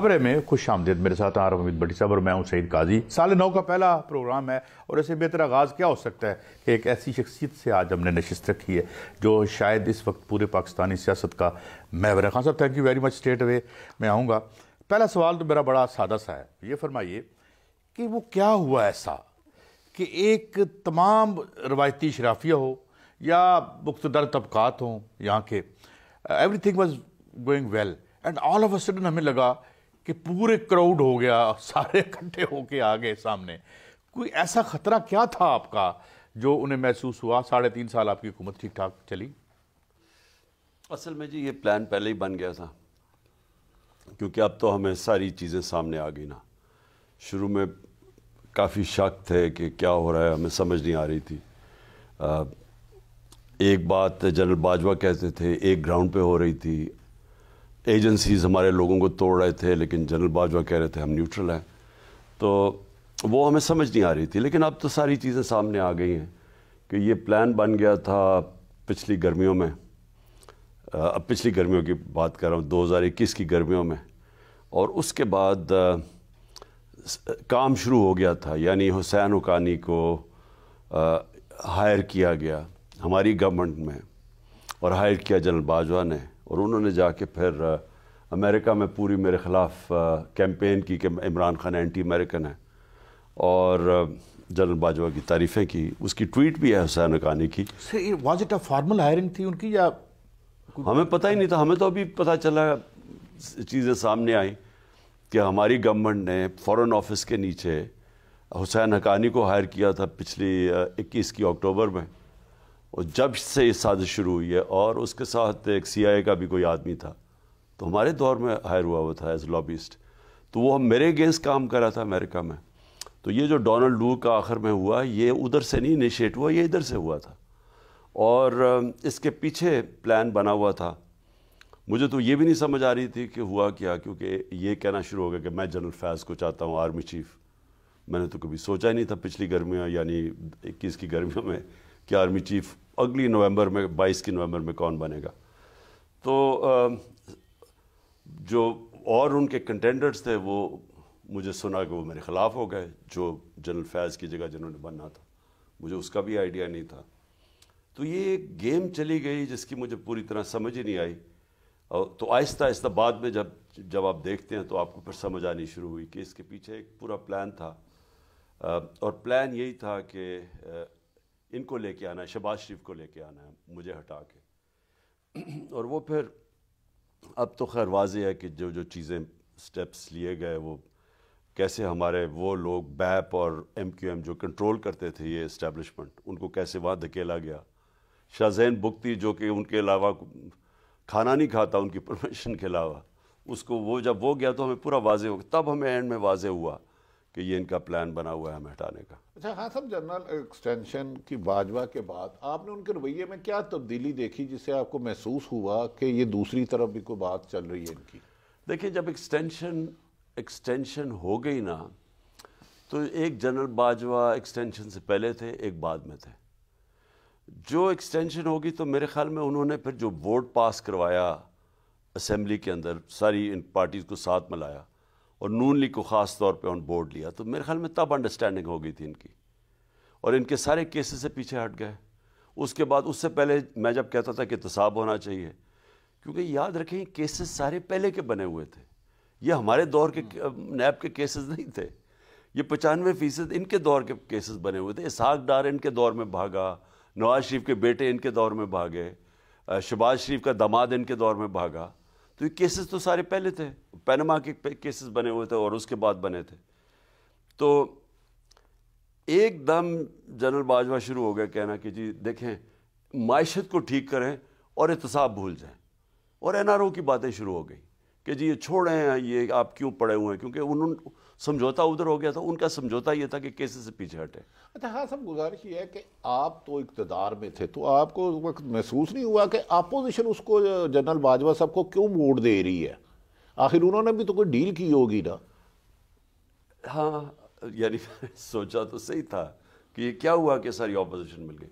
खबरें में खुश आमदेद मेरे साथ आर हूँ भट्टी साहब और मैं हूँ सईद काजी साल नौ का पहला प्रोग्राम है और इसे बेहतर आगाज़ क्या हो सकता है कि एक ऐसी शख्सियत से आज हमने नशस्त रखी है जो शायद इस वक्त पूरे पाकिस्तानी सियासत का महवर है खान साहब thank you very much straightaway मैं आऊँगा पहला सवाल तो मेरा बड़ा सादा सा है ये फरमाइए कि वो क्या हुआ ऐसा कि एक तमाम रवायती शराफिया हो या मुख्तर तबक़ात हों यहाँ के everything was going well and all of a sudden हमें लगा कि पूरे क्राउड हो गया सारे इकट्ठे होके आ गए सामने कोई ऐसा खतरा क्या था आपका जो उन्हें महसूस हुआ साढ़े तीन साल आपकी हुकूमत ठीक ठाक चली असल में जी ये प्लान पहले ही बन गया था क्योंकि अब तो हमें सारी चीज़ें सामने आ गई ना शुरू में काफ़ी शक थे कि क्या हो रहा है हमें समझ नहीं आ रही थी आ, एक बात जनरल बाजवा कहते थे एक ग्राउंड पे हो रही थी एजेंसीज हमारे लोगों को तोड़ रहे थे लेकिन जनरल बाजवा कह रहे थे हम न्यूट्रल हैं तो वो हमें समझ नहीं आ रही थी लेकिन अब तो सारी चीज़ें सामने आ गई हैं कि ये प्लान बन गया था पिछली गर्मियों में अब पिछली गर्मियों की बात कर रहा हूँ 2021 की गर्मियों में और उसके बाद काम शुरू हो गया था यानी हुसैन उकानी को हायर किया गया हमारी गवर्नमेंट में और हायर किया जनरल बाजवा ने और उन्होंने जाके फिर अमेरिका में पूरी मेरे ख़िलाफ़ कैंपेन की कि इमरान खान एंटी अमेरिकन है और जनरल बाजवा की तारीफ़ें की उसकी ट्वीट भी है हुसैन अकानी की वाज इट फॉर्मल हायरिंग थी उनकी या हमें पता ही नहीं था हमें तो अभी पता चला चीज़ें सामने आई कि हमारी गवर्नमेंट ने फॉरेन ऑफिस के नीचे हुसैन हकानी को हायर किया था पिछली इक्कीस की अक्टूबर में और जब से ये साजिश शुरू हुई है और उसके साथ एक सीआईए का भी कोई आदमी था तो हमारे दौर में हायर हुआ हुआ था एज लॉबिस्ट तो वो हम मेरे अगेंस्ट काम कर रहा था अमेरिका में तो ये जो डोनाल्ड डू का आखिर में हुआ ये उधर से नहीं इनिशिएट हुआ ये इधर से हुआ था और इसके पीछे प्लान बना हुआ था मुझे तो ये भी नहीं समझ आ रही थी कि हुआ क्या क्योंकि ये कहना शुरू हो गया कि मैं जनरल फैज़ को चाहता हूँ आर्मी चीफ़ मैंने तो कभी सोचा ही नहीं था पिछली गर्मियों यानी इक्कीस की गर्मियों में कि आर्मी चीफ अगली नवंबर में 22 की नवंबर में कौन बनेगा तो जो और उनके कंटेंडर्स थे वो मुझे सुना कि वो मेरे ख़िलाफ़ हो गए जो जनरल फैज़ की जगह जिन्होंने बनना था मुझे उसका भी आइडिया नहीं था तो ये एक गेम चली गई जिसकी मुझे पूरी तरह समझ ही नहीं आई और तो आहिस्ता आहिस्ता बाद में जब जब आप देखते हैं तो आपको फिर समझ आनी शुरू हुई कि इसके पीछे एक पूरा प्लान था और प्लान यही था कि इनको लेके आना है शबाज शरीफ को लेके आना है मुझे हटा के और वो फिर अब तो खैर वाज है कि जो जो चीज़ें स्टेप्स लिए गए वो कैसे हमारे वो लोग बैप और एम क्यू एम जो कंट्रोल करते थे ये इस्टेब्लिशमेंट उनको कैसे वहाँ धकेला गया शाहजैन बुक्ति जो कि उनके अलावा खाना नहीं खाता उनकी परमिशन के अलावा उसको वो जब वो गया तो हमें पूरा वाजे हो गया तब हमें एंड में वाजे हुआ कि ये इनका प्लान बना हुआ है हमें हटाने का अच्छा हाँ सब जनरल एक्सटेंशन की बाजवा के बाद आपने उनके रवैये में क्या तब्दीली देखी जिससे आपको महसूस हुआ कि ये दूसरी तरफ भी कोई बात चल रही है इनकी देखिए जब एक्सटेंशन एक्सटेंशन हो गई ना तो एक जनरल बाजवा एक्सटेंशन से पहले थे एक बाद में थे जो एक्सटेंशन होगी तो मेरे ख्याल में उन्होंने फिर जो वोट पास करवाया असम्बली के अंदर सारी इन पार्टीज़ को साथ में लाया और नून लीग को ख़ास तौर पे ऑन बोर्ड लिया तो मेरे ख्याल में तब अंडरस्टैंडिंग हो गई थी इनकी और इनके सारे केसेस से पीछे हट गए उसके बाद उससे पहले मैं जब कहता था कि तसाब होना चाहिए क्योंकि याद रखें केसेस सारे पहले के बने हुए थे ये हमारे दौर के हम्म। नैब के केसेस नहीं थे ये पचानवे फ़ीसद इनके दौर के केसेस बने हुए थे इसहाक डार इनके दौर में भागा नवाज शरीफ के बेटे इनके दौर में भागे शबाज़ शरीफ का दामाद इनके दौर में भागा तो ये केसेस तो सारे पहले थे पैनमा के केसेस बने हुए थे और उसके बाद बने थे तो एकदम जनरल बाजवा शुरू हो गया कहना कि जी देखें मायशत को ठीक करें और एहतसाब भूल जाएं और एन आर ओ की बातें शुरू हो गई कि जी ये छोड़ें ये आप क्यों पड़े हुए हैं क्योंकि उन्होंने समझौता उधर हो गया था उनका समझौता ये था कि केसेस से पीछे हटे अच्छा हाँ सब गुजारिश ये है कि आप तो इकतदार में थे तो आपको उस वक्त महसूस नहीं हुआ कि अपोजिशन उसको जनरल बाजवा साहब को क्यों वोट दे रही है आखिर उन्होंने भी तो कोई डील की होगी ना हाँ यानी सोचा तो सही था कि ये क्या हुआ कि सारी अपोजिशन मिल गई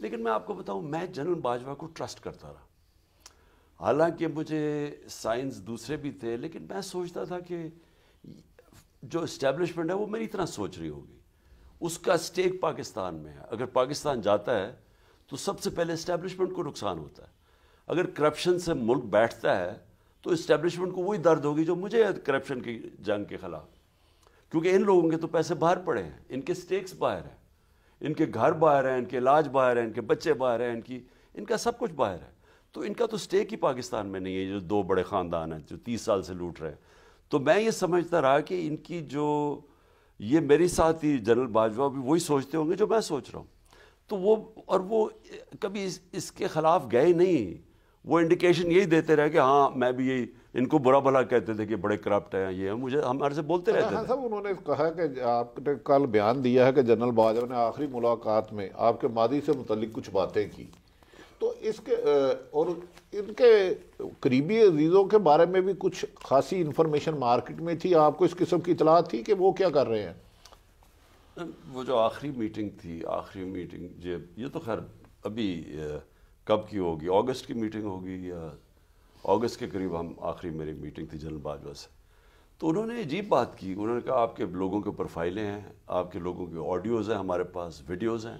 लेकिन मैं आपको बताऊँ मैं जनरल बाजवा को ट्रस्ट करता रहा हालांकि मुझे साइंस दूसरे भी थे लेकिन मैं सोचता था कि जो इस्टेब्लिशमेंट है वो मेरी तरह सोच रही होगी उसका स्टेक पाकिस्तान में है अगर पाकिस्तान जाता है तो सबसे पहले इस्टेब्लिशमेंट को नुकसान होता है अगर करप्शन से मुल्क बैठता है तो इस्टेब्लिशमेंट को वही दर्द होगी जो मुझे करप्शन की जंग के ख़िलाफ़ क्योंकि इन लोगों के तो पैसे बाहर पड़े हैं इनके स्टेक्स बाहर हैं इनके घर बाहर हैं इनके इलाज बाहर हैं इनके बच्चे बाहर हैं इनकी इनका सब कुछ बाहर है तो इनका तो स्टेक ही पाकिस्तान में नहीं है जो दो बड़े ख़ानदान हैं जो तीस साल से लूट रहे हैं तो मैं ये समझता रहा कि इनकी जो ये मेरे साथ ही जनरल बाजवा भी वही सोचते होंगे जो मैं सोच रहा हूँ तो वो और वो कभी इस, इसके ख़िलाफ़ गए नहीं वो इंडिकेशन यही देते रहे कि हाँ मैं भी यही इनको बुरा भला कहते थे कि बड़े करप्ट हैं ये मुझे हमारे से बोलते रहते हैं हाँ, सब उन्होंने कहा कि आपने कल बयान दिया है कि जनरल बाजवा ने आखिरी मुलाकात में आपके मादी से मुतलिक कुछ बातें की तो इसके और इनके करीबी अजीज़ों के बारे में भी कुछ खासी इन्फॉर्मेशन मार्केट में थी आपको इस किस्म की इतला थी कि वो क्या कर रहे हैं वो जो आखिरी मीटिंग थी आखिरी मीटिंग ये ये तो खैर अभी कब की होगी अगस्त की मीटिंग होगी या अगस्त के करीब हम आखिरी मेरी मीटिंग थी जनरल बाजवा से तो उन्होंने अजीब बात की उन्होंने कहा आपके लोगों के प्रोफाइलें हैं आपके लोगों के ऑडियोज़ हैं हमारे पास वीडियोज़ हैं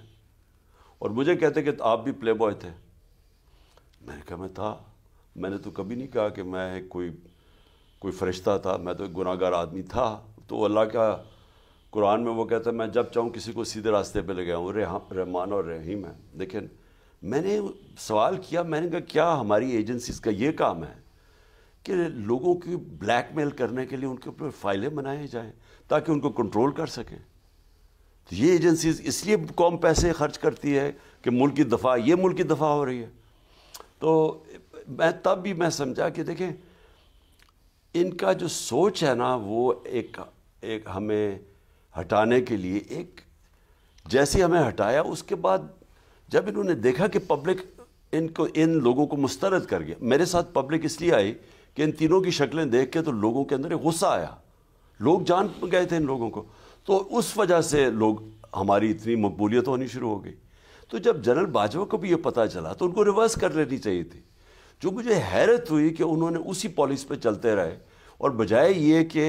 और मुझे कहते कि आप भी प्ले बॉय थे मैंने कहा मैं था मैंने तो कभी नहीं कहा कि मैं कोई कोई फरिश्ता था मैं तो एक गुनागार आदमी था तो अल्लाह का कुरान में वो कहता है मैं जब चाहूँ किसी को सीधे रास्ते पर ले गया हूँ रहमान और रहीम है लेकिन मैंने सवाल किया मैंने कहा क्या हमारी एजेंसीज का ये काम है कि लोगों की ब्लैकमेल करने के लिए उनके ऊपर फाइलें बनाए जाएं ताकि उनको कंट्रोल कर सकें तो ये एजेंसीज इसलिए कौम पैसे खर्च करती है कि मुल्क की दफा ये मुल्क की दफा हो रही है तो मैं तब भी मैं समझा कि देखें इनका जो सोच है ना वो एक एक हमें हटाने के लिए एक जैसे हमें हटाया उसके बाद जब इन्होंने देखा कि पब्लिक इनको इन लोगों को मुस्तरद कर गया मेरे साथ पब्लिक इसलिए आई कि इन तीनों की शक्लें देख के तो लोगों के अंदर एक गुस्सा आया लोग जान गए थे इन लोगों को तो उस वजह से लोग हमारी इतनी मकबूलियत होनी शुरू हो गई तो जब जनरल बाजवा को भी ये पता चला तो उनको रिवर्स कर लेनी चाहिए थी जो मुझे हैरत हुई कि उन्होंने उसी पॉलिसी पर चलते रहे और बजाय ये कि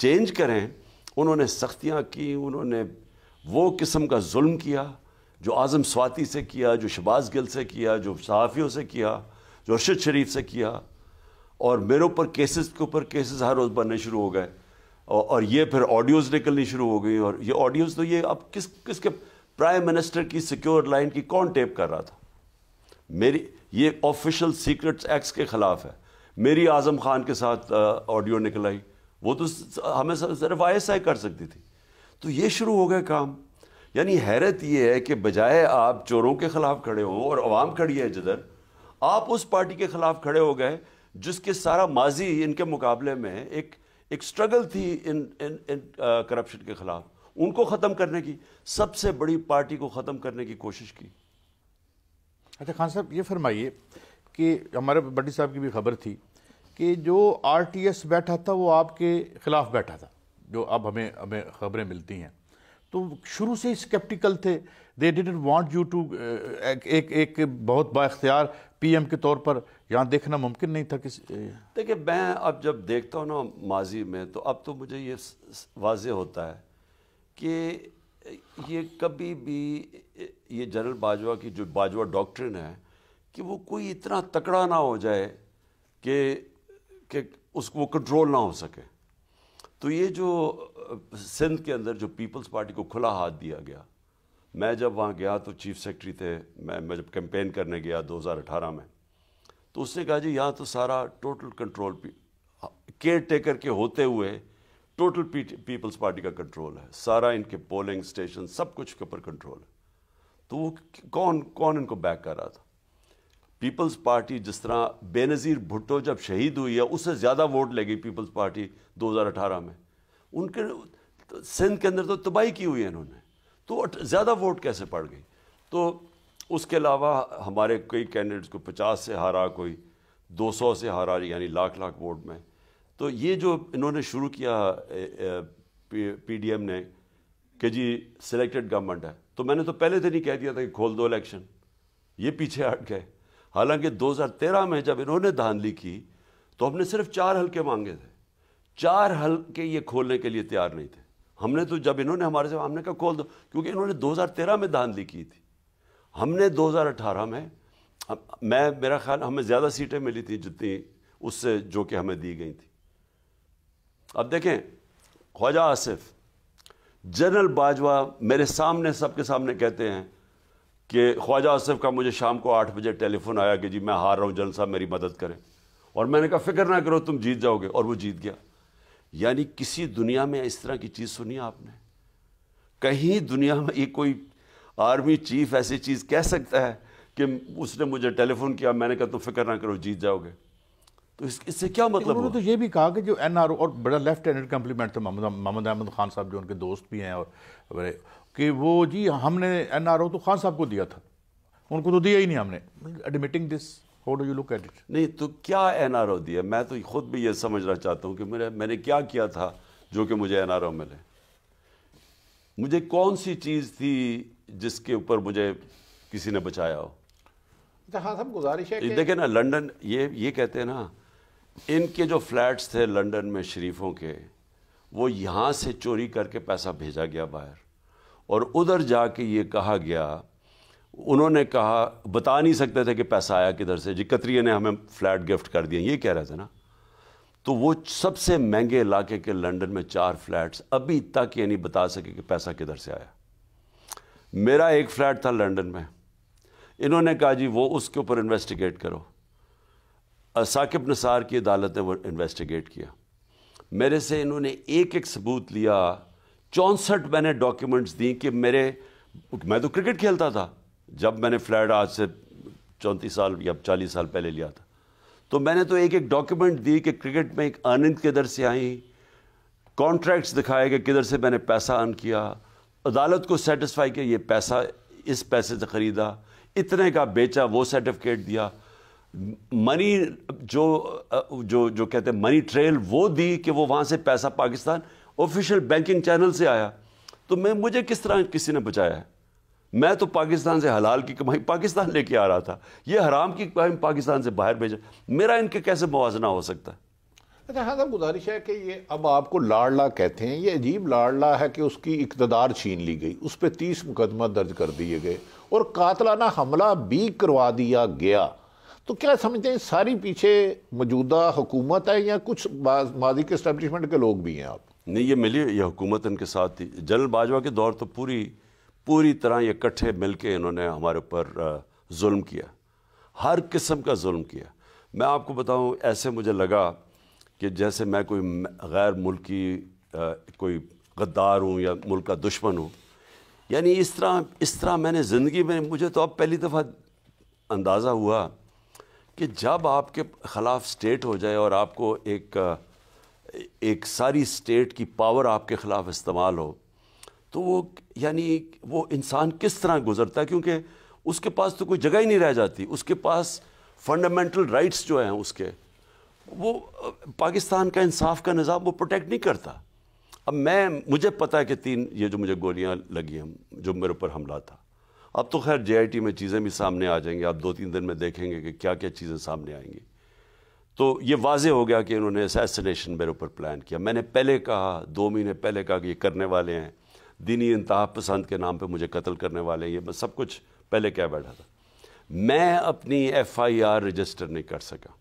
चेंज करें उन्होंने सख्तियाँ की उन्होंने वो किस्म का जुल्म किया जो आज़म स्वाति से किया जो शबाज गिल से किया जो सहाफ़ियों से किया जो अरशद शरीफ से किया और मेरे ऊपर केसेस के ऊपर केसेस हर रोज़ बनने शुरू हो गए और ये फिर ऑडियोज़ निकलनी शुरू हो गई और ये ऑडियोज़ तो ये अब किस किसके प्राइम मिनिस्टर की सिक्योर लाइन की कौन टेप कर रहा था मेरी ये ऑफिशियल सीक्रेट्स एक्ट के ख़िलाफ़ है मेरी आज़म खान के साथ ऑडियो निकल आई वो तो हमें सिर्फ आई कर सकती थी तो ये शुरू हो गया काम यानी हैरत ये है कि बजाय आप चोरों के ख़िलाफ़ खड़े हों और आवाम खड़ी है जिधर आप उस पार्टी के ख़िलाफ़ खड़े हो गए जिसके सारा माजी इनके मुकाबले में एक एक स्ट्रगल थी इन इन इन करप्शन के ख़िलाफ़ उनको ख़त्म करने की सबसे बड़ी पार्टी को ख़त्म करने की कोशिश की अच्छा खान साहब ये फरमाइए कि हमारे बड्डी साहब की भी खबर थी कि जो आरटीएस बैठा था वो आपके खिलाफ बैठा था जो अब हमें हमें खबरें मिलती हैं तो शुरू से ही स्केप्टिकल थे they didn't want you to एक एक बहुत बाख्तियार पीएम के तौर पर यहाँ देखना मुमकिन नहीं था किसी देखिए मैं अब जब देखता हूँ ना माजी में तो अब तो मुझे ये वाज होता है कि ये कभी भी ये जनरल बाजवा की जो बाजवा डॉक्ट्रिन है कि वो कोई इतना तकड़ा ना हो जाए कि कि उसको वो कंट्रोल ना हो सके तो ये जो सिंध के अंदर जो पीपल्स पार्टी को खुला हाथ दिया गया मैं जब वहाँ गया तो चीफ सेक्रेटरी थे मैं मैं जब कैंपेन करने गया 2018 में तो उसने कहा जी यहाँ तो सारा टोटल कंट्रोल केयर टेकर के होते हुए टोटल पीपल्स पार्टी का कंट्रोल है सारा इनके पोलिंग स्टेशन सब कुछ के ऊपर कंट्रोल है तो वो कौन कौन इनको बैक कर रहा था पीपल्स पार्टी जिस तरह बेनज़ीर भुट्टो जब शहीद हुई है उससे ज़्यादा वोट लेगी पीपल्स पार्टी 2018 में उनके तो सिंध के अंदर तो तबाही की हुई है इन्होंने तो ज़्यादा वोट कैसे पड़ गई तो उसके अलावा हमारे कई कैंडिडेट्स को पचास से हारा कोई सौ से हारा यानी लाख लाख वोट में तो ये जो इन्होंने शुरू किया पीडीएम ने कि जी सिलेक्टेड गवर्नमेंट है तो मैंने तो पहले दिन ही कह दिया था कि खोल दो इलेक्शन ये पीछे हट गए हालांकि 2013 में जब इन्होंने धांधली की तो हमने सिर्फ चार हल्के मांगे थे चार हल्के ये खोलने के लिए तैयार नहीं थे हमने तो जब इन्होंने हमारे से हमने कहा खोल दो क्योंकि इन्होंने 2013 में धांधली की थी हमने 2018 में मैं मेरा ख्याल हमें ज़्यादा सीटें मिली थी जितनी उससे जो कि हमें दी गई थी अब देखें ख्वाजा आसिफ जनरल बाजवा मेरे सामने सबके सामने कहते हैं कि ख्वाजा आसिफ का मुझे शाम को आठ बजे टेलीफोन आया कि जी मैं हार रहा हूँ जनरल साहब मेरी मदद करें और मैंने कहा फिक्र ना करो तुम जीत जाओगे और वो जीत गया यानी किसी दुनिया में इस तरह की चीज़ सुनी आपने कहीं दुनिया में ये कोई आर्मी चीफ ऐसी चीज़ कह सकता है कि उसने मुझे टेलीफोन किया मैंने कहा तुम फिक्र ना करो जीत जाओगे तो इस, इससे क्या मतलब उन्होंने तो ये भी कहा कि जो एन आर ओ और बड़ा लेफ्ट हैंडेड कम्प्लीमेंट था मोहम्मद अहमद खान साहब जो उनके दोस्त भी हैं और बड़े कि वो जी हमने एन आर ओ तो खान साहब को दिया था उनको तो दिया ही नहीं हमने admitting this how do you look at it नहीं तो क्या एन आर ओ दिया मैं तो खुद भी ये समझना चाहता हूँ कि मेरे मैंने क्या किया था जो कि मुझे एन आर ओ मिले मुझे कौन सी चीज़ थी जिसके ऊपर मुझे किसी ने बचाया हो अच्छा, हाँ सब गुजारिश है देखे ना लंडन ये ये कहते हैं ना इनके जो फ्लैट्स थे लंदन में शरीफों के वो यहाँ से चोरी करके पैसा भेजा गया बाहर और उधर जा के ये कहा गया उन्होंने कहा बता नहीं सकते थे कि पैसा आया किधर से जी कतरिए ने हमें फ्लैट गिफ्ट कर दिए ये कह रहे थे ना तो वो सबसे महंगे इलाके के लंदन में चार फ्लैट्स अभी तक ये नहीं बता सके कि पैसा किधर से आया मेरा एक फ्लैट था लंदन में इन्होंने कहा जी वो उसके ऊपर इन्वेस्टिगेट करो और साकिब नसार की अदालत ने वो इन्वेस्टिगेट किया मेरे से इन्होंने एक एक सबूत लिया चौंसठ मैंने डॉक्यूमेंट्स दी कि मेरे मैं तो क्रिकेट खेलता था जब मैंने फ्लैट आज से चौंतीस साल या चालीस साल पहले लिया था तो मैंने तो एक एक डॉक्यूमेंट दी कि क्रिकेट में एक आनंद किधर से आई कॉन्ट्रैक्ट्स दिखाए कि किधर से मैंने पैसा अर्न किया अदालत को सेटिस्फाई किया ये पैसा इस पैसे से ख़रीदा इतने का बेचा वो सर्टिफिकेट दिया मनी जो जो जो कहते हैं मनी ट्रेल वो दी कि वो वहाँ से पैसा पाकिस्तान ऑफिशियल बैंकिंग चैनल से आया तो मैं मुझे किस तरह किसी ने बचाया है मैं तो पाकिस्तान से हलाल की कमाई पाकिस्तान लेके आ रहा था ये हराम की कमाई पाकिस्तान से बाहर भेजा मेरा इनके कैसे मुवजना हो सकता है अच्छा हाँ साहब गुजारिश है कि ये अब आपको लाडला कहते हैं ये अजीब लाडला है कि उसकी इकतदार छीन ली गई उस पर तीस मुकदमा दर्ज कर दिए गए और कातलाना हमला भी करवा दिया गया तो क्या समझते हैं सारी पीछे मौजूदा हुकूमत है या कुछ माजी के इस्टेबलिशमेंट के लोग भी हैं आप नहीं ये मिली ये हुकूमत इनके साथ ही जनरल बाजवा के दौर तो पूरी पूरी तरह ये इकट्ठे मिल के इन्होंने हमारे ऊपर जुल्म किया हर किस्म का जुल्म किया मैं आपको बताऊँ ऐसे मुझे लगा कि जैसे मैं कोई गैर मुल्की कोई गद्दार हूँ या मुल्क का दुश्मन हूँ यानी इस तरह इस तरह मैंने ज़िंदगी में मुझे तो अब पहली दफ़ा अंदाज़ा हुआ कि जब आपके ख़िलाफ़ स्टेट हो जाए और आपको एक एक सारी स्टेट की पावर आपके ख़िलाफ़ इस्तेमाल हो तो वो यानी वो इंसान किस तरह गुजरता है क्योंकि उसके पास तो कोई जगह ही नहीं रह जाती उसके पास फंडामेंटल राइट्स जो हैं उसके वो पाकिस्तान का इंसाफ का निज़ाम वो प्रोटेक्ट नहीं करता अब मैं मुझे पता है कि तीन ये जो मुझे गोलियां लगी हैं जो मेरे ऊपर हमला था अब तो खैर जे में चीज़ें भी सामने आ जाएंगी आप दो तीन दिन में देखेंगे कि क्या क्या चीज़ें सामने आएंगी तो ये वाजे हो गया कि इन्होंने असैसिनेशन मेरे ऊपर प्लान किया मैंने पहले कहा दो महीने पहले कहा कि ये करने वाले हैं दीनी इंतहा पसंद के नाम पर मुझे कत्ल करने वाले हैं ये मैं सब कुछ पहले कह बैठा था मैं अपनी एफ़ आई आर रजिस्टर नहीं कर सका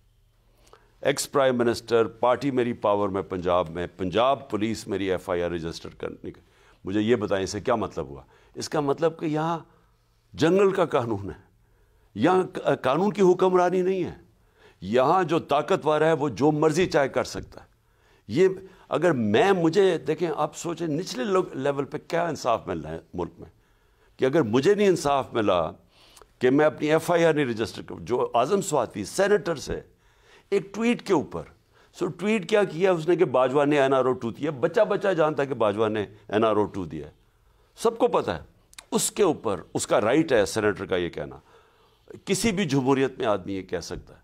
एक्स प्राइम मिनिस्टर पार्टी मेरी पावर में पंजाब में पंजाब पुलिस मेरी एफ़ आई आर रजिस्टर करने मुझे ये बताएं इसे क्या मतलब हुआ इसका मतलब कि यहाँ जंगल का कानून है यहाँ कानून की हुक्मरानी नहीं है यहाँ जो ताकतवर है वो जो मर्जी चाहे कर सकता है ये अगर मैं मुझे देखें आप सोचें निचले लेवल पे क्या इंसाफ मिल रहा है मुल्क में कि अगर मुझे नहीं इंसाफ मिला कि मैं अपनी एफ आई आर नहीं रजिस्टर कर जो आज़म स्वाति सेनेटर से एक ट्वीट के ऊपर सो ट्वीट क्या किया उसने कि बाजवा ने एन आर ओ टू दिया बच्चा बच्चा जानता है कि बाजवा ने एन आर ओ टू दिया सबको पता है उसके ऊपर उसका राइट है सेनेटर का ये कहना किसी भी जमहूरियत में आदमी ये कह सकता है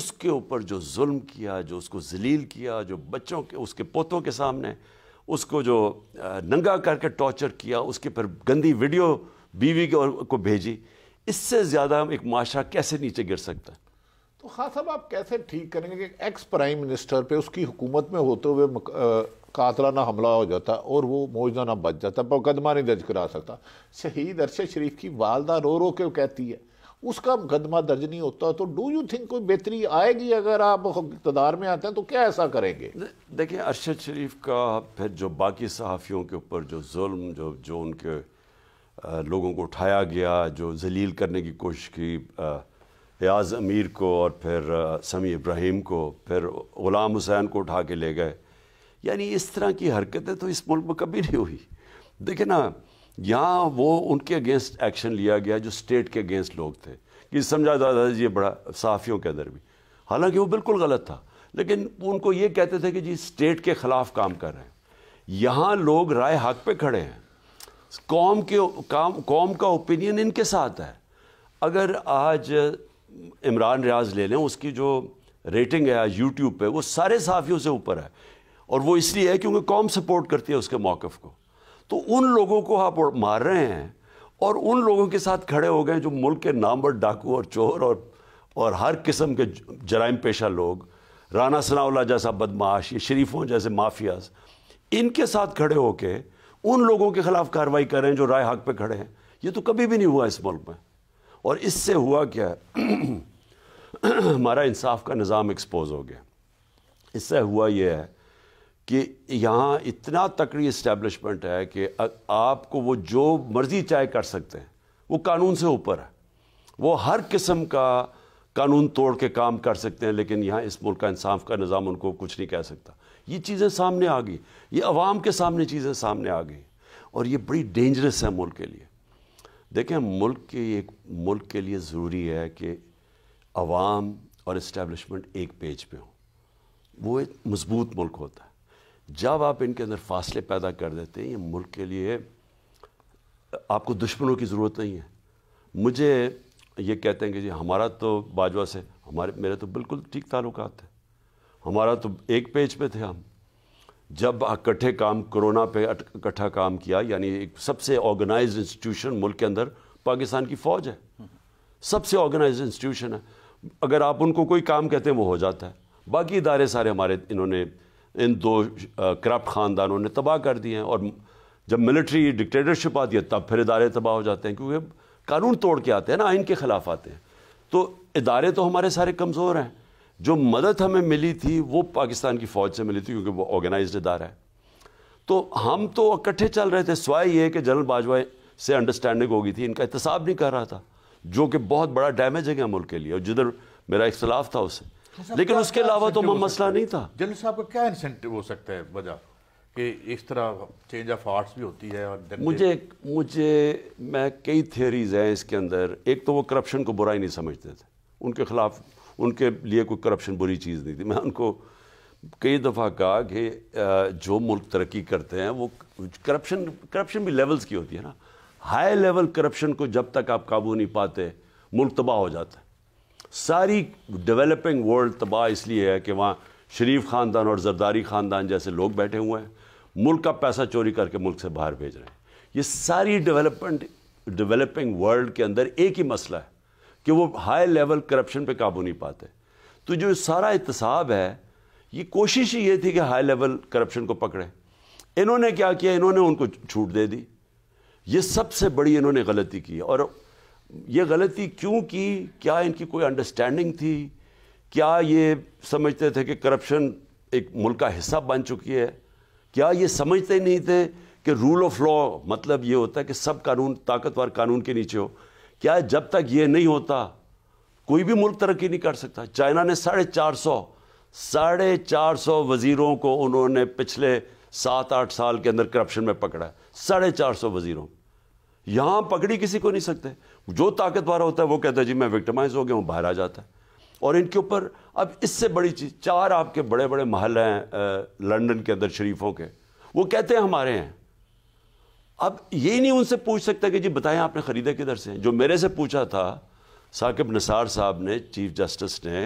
उसके ऊपर जो जुल्म किया जो उसको जलील किया जो बच्चों के उसके पोतों के सामने उसको जो नंगा करके टॉर्चर किया उसके पर गंदी वीडियो बीवी के को भेजी इससे ज़्यादा एक माशरा कैसे नीचे गिर सकता है तो खास साहब आप कैसे ठीक करेंगे कि एक्स प्राइम मिनिस्टर पे उसकी हुकूमत में होते हुए कातलाना हमला हो जाता और वो मौजना ना बच जाता मुकदमा नहीं दर्ज करा सकता शहीद अरशद शरीफ की वालदा रो रो के कहती है उसका मुकदमा दर्ज नहीं होता तो डू यू थिंक कोई बेहतरी आएगी अगर आप इकतदार में आते हैं तो क्या ऐसा करेंगे देखिए अरशद शरीफ का फिर जो बाकी सहाफ़ियों के ऊपर जो जुल्म जो जो उनके लोगों को उठाया गया जो जलील करने की कोशिश की रियाज अमीर को और फिर समी इब्राहिम को फिर ग़ुलाम हुसैन को उठा के ले गए यानी इस तरह की हरकतें तो इस मुल्क में कभी नहीं हुई देखे ना यहाँ वो उनके अगेंस्ट एक्शन लिया गया जो स्टेट के अगेंस्ट लोग थे कि समझा दादाजी था ये बड़ा सहाफ़ियों के अंदर भी हालांकि वो बिल्कुल गलत था लेकिन उनको ये कहते थे कि जी स्टेट के ख़िलाफ़ काम कर रहे हैं यहाँ लोग राय हक पे खड़े हैं कौम के काम कौम का ओपिनियन इनके साथ है अगर आज इमरान रियाज ले लें उसकी जो रेटिंग है यूट्यूब पे वो सारे साफियों से ऊपर है और वो इसलिए है क्योंकि कौम सपोर्ट करती है उसके मौकफ़ को तो उन लोगों को आप मार रहे हैं और उन लोगों के साथ खड़े हो गए जो मुल्क के नाम पर डाकू और चोर और और हर किस्म के जराइम पेशा लोग राना सनाउल्ला जैसा बदमाश ये शरीफों जैसे माफियाज इनके साथ खड़े होकर उन लोगों के ख़िलाफ़ कार्रवाई कर रहे हैं जो राय हक पे खड़े हैं ये तो कभी भी नहीं हुआ इस मुल्क में और इससे हुआ क्या हमारा इंसाफ का निज़ाम एक्सपोज हो गया इससे हुआ यह है कि यहाँ इतना तकड़ी इस्टेब्लिशमेंट है कि आपको वो जो मर्ज़ी चाहे कर सकते हैं वो कानून से ऊपर है वो हर किस्म का कानून तोड़ के काम कर सकते हैं लेकिन यहाँ इस मुल्क का इंसाफ का निज़ाम उनको कुछ नहीं कह सकता ये चीज़ें सामने आ गई ये अवाम के सामने चीज़ें सामने आ गई और ये बड़ी डेंजरस है मुल्क के लिए देखें मुल्क के एक मुल्क के लिए ज़रूरी है कि अवाम और इस्टेब्लिशमेंट एक पेज पे हो वो एक मज़बूत मुल्क होता है जब आप इनके अंदर फासले पैदा कर देते हैं ये मुल्क के लिए आपको दुश्मनों की ज़रूरत नहीं है मुझे ये कहते हैं कि जी हमारा तो बाजवा से हमारे मेरे तो बिल्कुल ठीक ताल्लुक थे हमारा तो एक पेज पे थे हम जब इकट्ठे काम कोरोना पे इकट्ठा काम किया यानी एक सबसे ऑर्गेनाइज्ड इंस्टीट्यूशन मुल्क के अंदर पाकिस्तान की फ़ौज है सबसे ऑर्गेनाइज इंस्टीट्यूशन है अगर आप उनको कोई काम कहते हैं वो हो जाता है बाकी इदारे सारे हमारे इन्होंने इन दो करप्ट ख़ानदानों ने तबाह कर दिए हैं और जब मिलिट्री डिक्टेटरशिप आती है तब फिर इदारे तबाह हो जाते हैं क्योंकि कानून तोड़ के आते हैं ना आइन के ख़िलाफ़ आते हैं तो इदारे तो हमारे सारे कमज़ोर हैं जो मदद हमें मिली थी वो पाकिस्तान की फ़ौज से मिली थी क्योंकि वो ऑर्गेनाइज इदारा है तो हम तो इकट्ठे चल रहे थे स्वाय ये कि जनरल बाजवा से अंडरस्टैंडिंग होगी थी इनका एहतसाब नहीं कर रहा था जो कि बहुत बड़ा डैमेज है गया मुल्क के लिए और जिधर मेरा इख्तलाफ था उससे लेकिन उसके अलावा तो मसला नहीं था जनरल साहब का क्या इंसेंटिव हो सकता है वजह कि इस तरह चेंज ऑफ आर्ट्स भी होती है और मुझे मुझे मैं कई थियोरीज हैं इसके अंदर एक तो वो करप्शन को बुरा ही नहीं समझते थे उनके खिलाफ उनके लिए कोई करप्शन बुरी चीज़ नहीं थी मैं उनको कई दफ़ा कहा कि जो मुल्क तरक्की करते हैं वो करप्शन करप्शन भी लेवल्स की होती है ना हाई लेवल करप्शन को जब तक आप काबू नहीं पाते मुल्क तबाह हो जाता है सारी डेवलपिंग वर्ल्ड तबाह इसलिए है कि वहाँ शरीफ ख़ानदान और जरदारी ख़ानदान जैसे लोग बैठे हुए हैं मुल्क का पैसा चोरी करके मुल्क से बाहर भेज रहे हैं ये सारी डेवलपमेंट डेवलपिंग वर्ल्ड के अंदर एक ही मसला है कि वो हाई लेवल करप्शन पे काबू नहीं पाते तो जो सारा इतसाब है ये कोशिश ही ये थी कि हाई लेवल करप्शन को पकड़े इन्होंने क्या किया इन्होंने उनको छूट दे दी ये सबसे बड़ी इन्होंने गलती की और ये गलती क्यों की क्या इनकी कोई अंडरस्टैंडिंग थी क्या ये समझते थे कि करप्शन एक मुल्क का हिस्सा बन चुकी है क्या ये समझते नहीं थे कि रूल ऑफ लॉ मतलब ये होता है कि सब कानून ताकतवर कानून के नीचे हो क्या जब तक ये नहीं होता कोई भी मुल्क तरक्की नहीं कर सकता चाइना ने साढ़े चार सौ साढ़े चार सौ वज़ीरों को उन्होंने पिछले सात आठ साल के अंदर करप्शन में पकड़ा है साढ़े चार सौ वज़ीरों यहाँ पकड़ी किसी को नहीं सकते जो ताकतवर होता है वो कहता है जी मैं विक्टमाइज हो गया हूँ बाहर आ जाता है और इनके ऊपर अब इससे बड़ी चीज़ चार आपके बड़े बड़े महल हैं लंदन के अंदर शरीफों के वो कहते हैं हमारे हैं अब ये नहीं उनसे पूछ सकता कि जी बताएं आपने ख़रीदा किधर से जो मेरे से पूछा था साकिब निसार साहब ने चीफ जस्टिस ने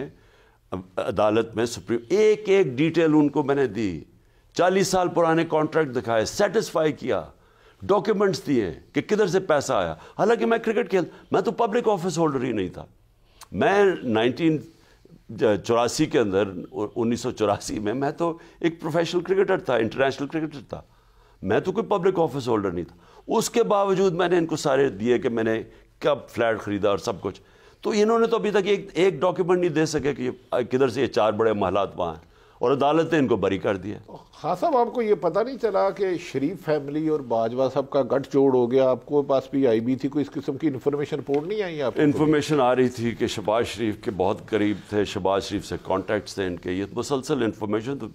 अदालत में सुप्रीम एक एक डिटेल उनको मैंने दी चालीस साल पुराने कॉन्ट्रैक्ट दिखाए सेटिस्फाई किया डॉक्यूमेंट्स दिए हैं कि किधर से पैसा आया हालांकि मैं क्रिकेट खेल मैं तो पब्लिक ऑफिस होल्डर ही नहीं था मैं नाइनटीन चौरासी के अंदर उन्नीस में मैं तो एक प्रोफेशनल क्रिकेटर था इंटरनेशनल क्रिकेटर था मैं तो कोई पब्लिक ऑफिस होल्डर नहीं था उसके बावजूद मैंने इनको सारे दिए कि मैंने कब फ्लैट ख़रीदा और सब कुछ तो इन्होंने तो अभी तक एक एक डॉक्यूमेंट नहीं दे सके कि किधर से ये चार बड़े महलात वहाँ हैं और अदालत ने इनको बरी कर दिया तो खास साहब आपको ये पता नहीं चला कि शरीफ फैमिली और बाजवा साहब का गठ जोड़ हो गया आपको पास भी आई भी थी कोई इस किस्म की इन्फॉर्मेशन रिपोर्ट नहीं आई आपको इन्फॉर्मेशन आ रही थी कि शबाज शरीफ के बहुत करीब थे शबाज शरीफ से कॉन्टैक्ट थे इनके ये मुसलसल इन्फॉर्मेशन तो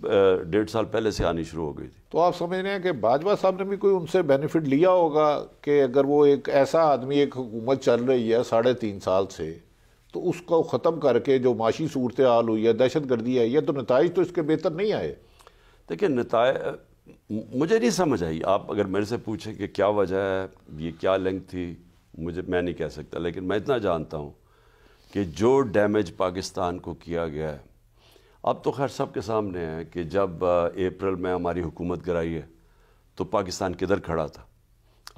डेढ़ साल पहले से आनी शुरू हो गई थी तो आप समझ रहे हैं कि बाजवा साहब ने भी कोई उनसे बेनिफिट लिया होगा कि अगर वो एक ऐसा आदमी एक हुकूमत चल रही है साढ़े तीन साल से तो उसको ख़त्म करके जो माशी सूरत हाल हुई है दहशत गर्दी आई है तो नतज तो इसके बेहतर नहीं आए देखिए नतज मुझे नहीं समझ आई आप अगर मेरे से पूछें कि क्या वजह है ये क्या लिंक थी मुझे मैं नहीं कह सकता लेकिन मैं इतना जानता हूँ कि जो डैमेज पाकिस्तान को किया गया है अब तो खैर सब के सामने है कि जब अप्रैल में हमारी हुकूमत कराई है तो पाकिस्तान किधर खड़ा था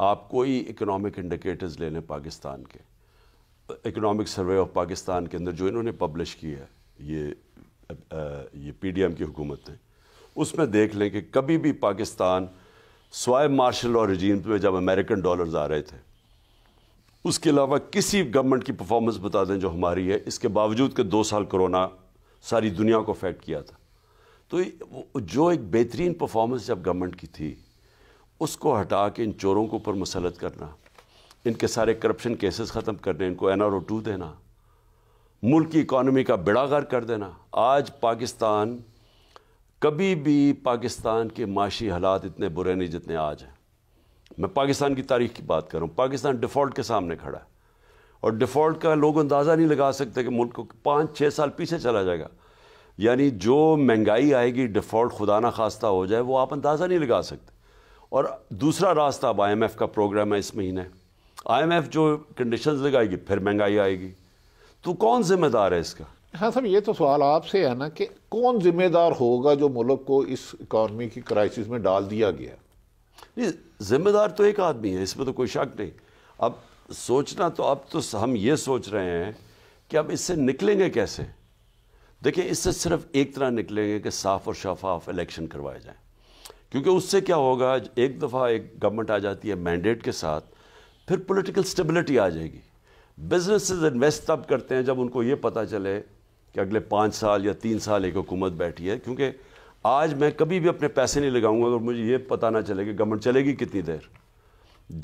आप कोई इकोनॉमिक इंडिकेटर्स ले लें पाकिस्तान के इकोनॉमिक सर्वे ऑफ पाकिस्तान के अंदर जो इन्होंने पब्लिश की है ये आ, ये पीडीएम की हुकूमत ने उसमें देख लें कि कभी भी पाकिस्तान स्वाय मार्शल और रजीम में जब अमेरिकन डॉलर्स आ रहे थे उसके अलावा किसी गवर्नमेंट की परफॉर्मेंस बता दें जो हमारी है इसके बावजूद के दो साल कोरोना सारी दुनिया को अफेक्ट किया था तो जो एक बेहतरीन परफॉर्मेंस जब गवर्नमेंट की थी उसको हटा के इन चोरों के ऊपर मुसलत करना इनके सारे करप्शन केसेस ख़त्म करने इनको एन आर ओ टू देना मुल्क की इकानमी का बेड़ा गर कर देना आज पाकिस्तान कभी भी पाकिस्तान के माशी हालात इतने बुरे नहीं जितने आज हैं मैं पाकिस्तान की तारीख की बात करूँ पाकिस्तान डिफ़ॉल्ट के सामने खड़ा है और डिफ़ॉल्ट का लोग अंदाज़ा नहीं लगा सकते कि मुल्क को पाँच छः साल पीछे चला जाएगा यानी जो महंगाई आएगी डिफ़ॉल्ट खुदा ना खास्ता हो जाए वो आप अंदाज़ा नहीं लगा सकते और दूसरा रास्ता अब आई एम एफ़ का प्रोग्राम है इस महीने आईएमएफ जो कंडीशंस लगाएगी फिर महंगाई आएगी तो कौन जिम्मेदार है इसका हाँ सर ये तो सवाल आपसे है ना कि कौन जिम्मेदार होगा जो मुल्क को इस इकॉनमी की क्राइसिस में डाल दिया गया नहीं जिम्मेदार तो एक आदमी है इसमें तो कोई शक नहीं अब सोचना तो अब तो हम ये सोच रहे हैं कि अब इससे निकलेंगे कैसे देखिए इससे सिर्फ एक तरह निकलेंगे कि साफ और शफाफ इलेक्शन करवाए जाएं क्योंकि उससे क्या होगा एक दफ़ा एक गवर्नमेंट आ जाती है मैंडेट के साथ फिर पॉलिटिकल स्टेबिलिटी आ जाएगी बिजनेसेस इन्वेस्ट तब करते हैं जब उनको ये पता चले कि अगले पाँच साल या तीन साल एक हुकूमत बैठी है क्योंकि आज मैं कभी भी अपने पैसे नहीं लगाऊंगा और मुझे ये पता ना चले कि गवर्नमेंट चलेगी कितनी देर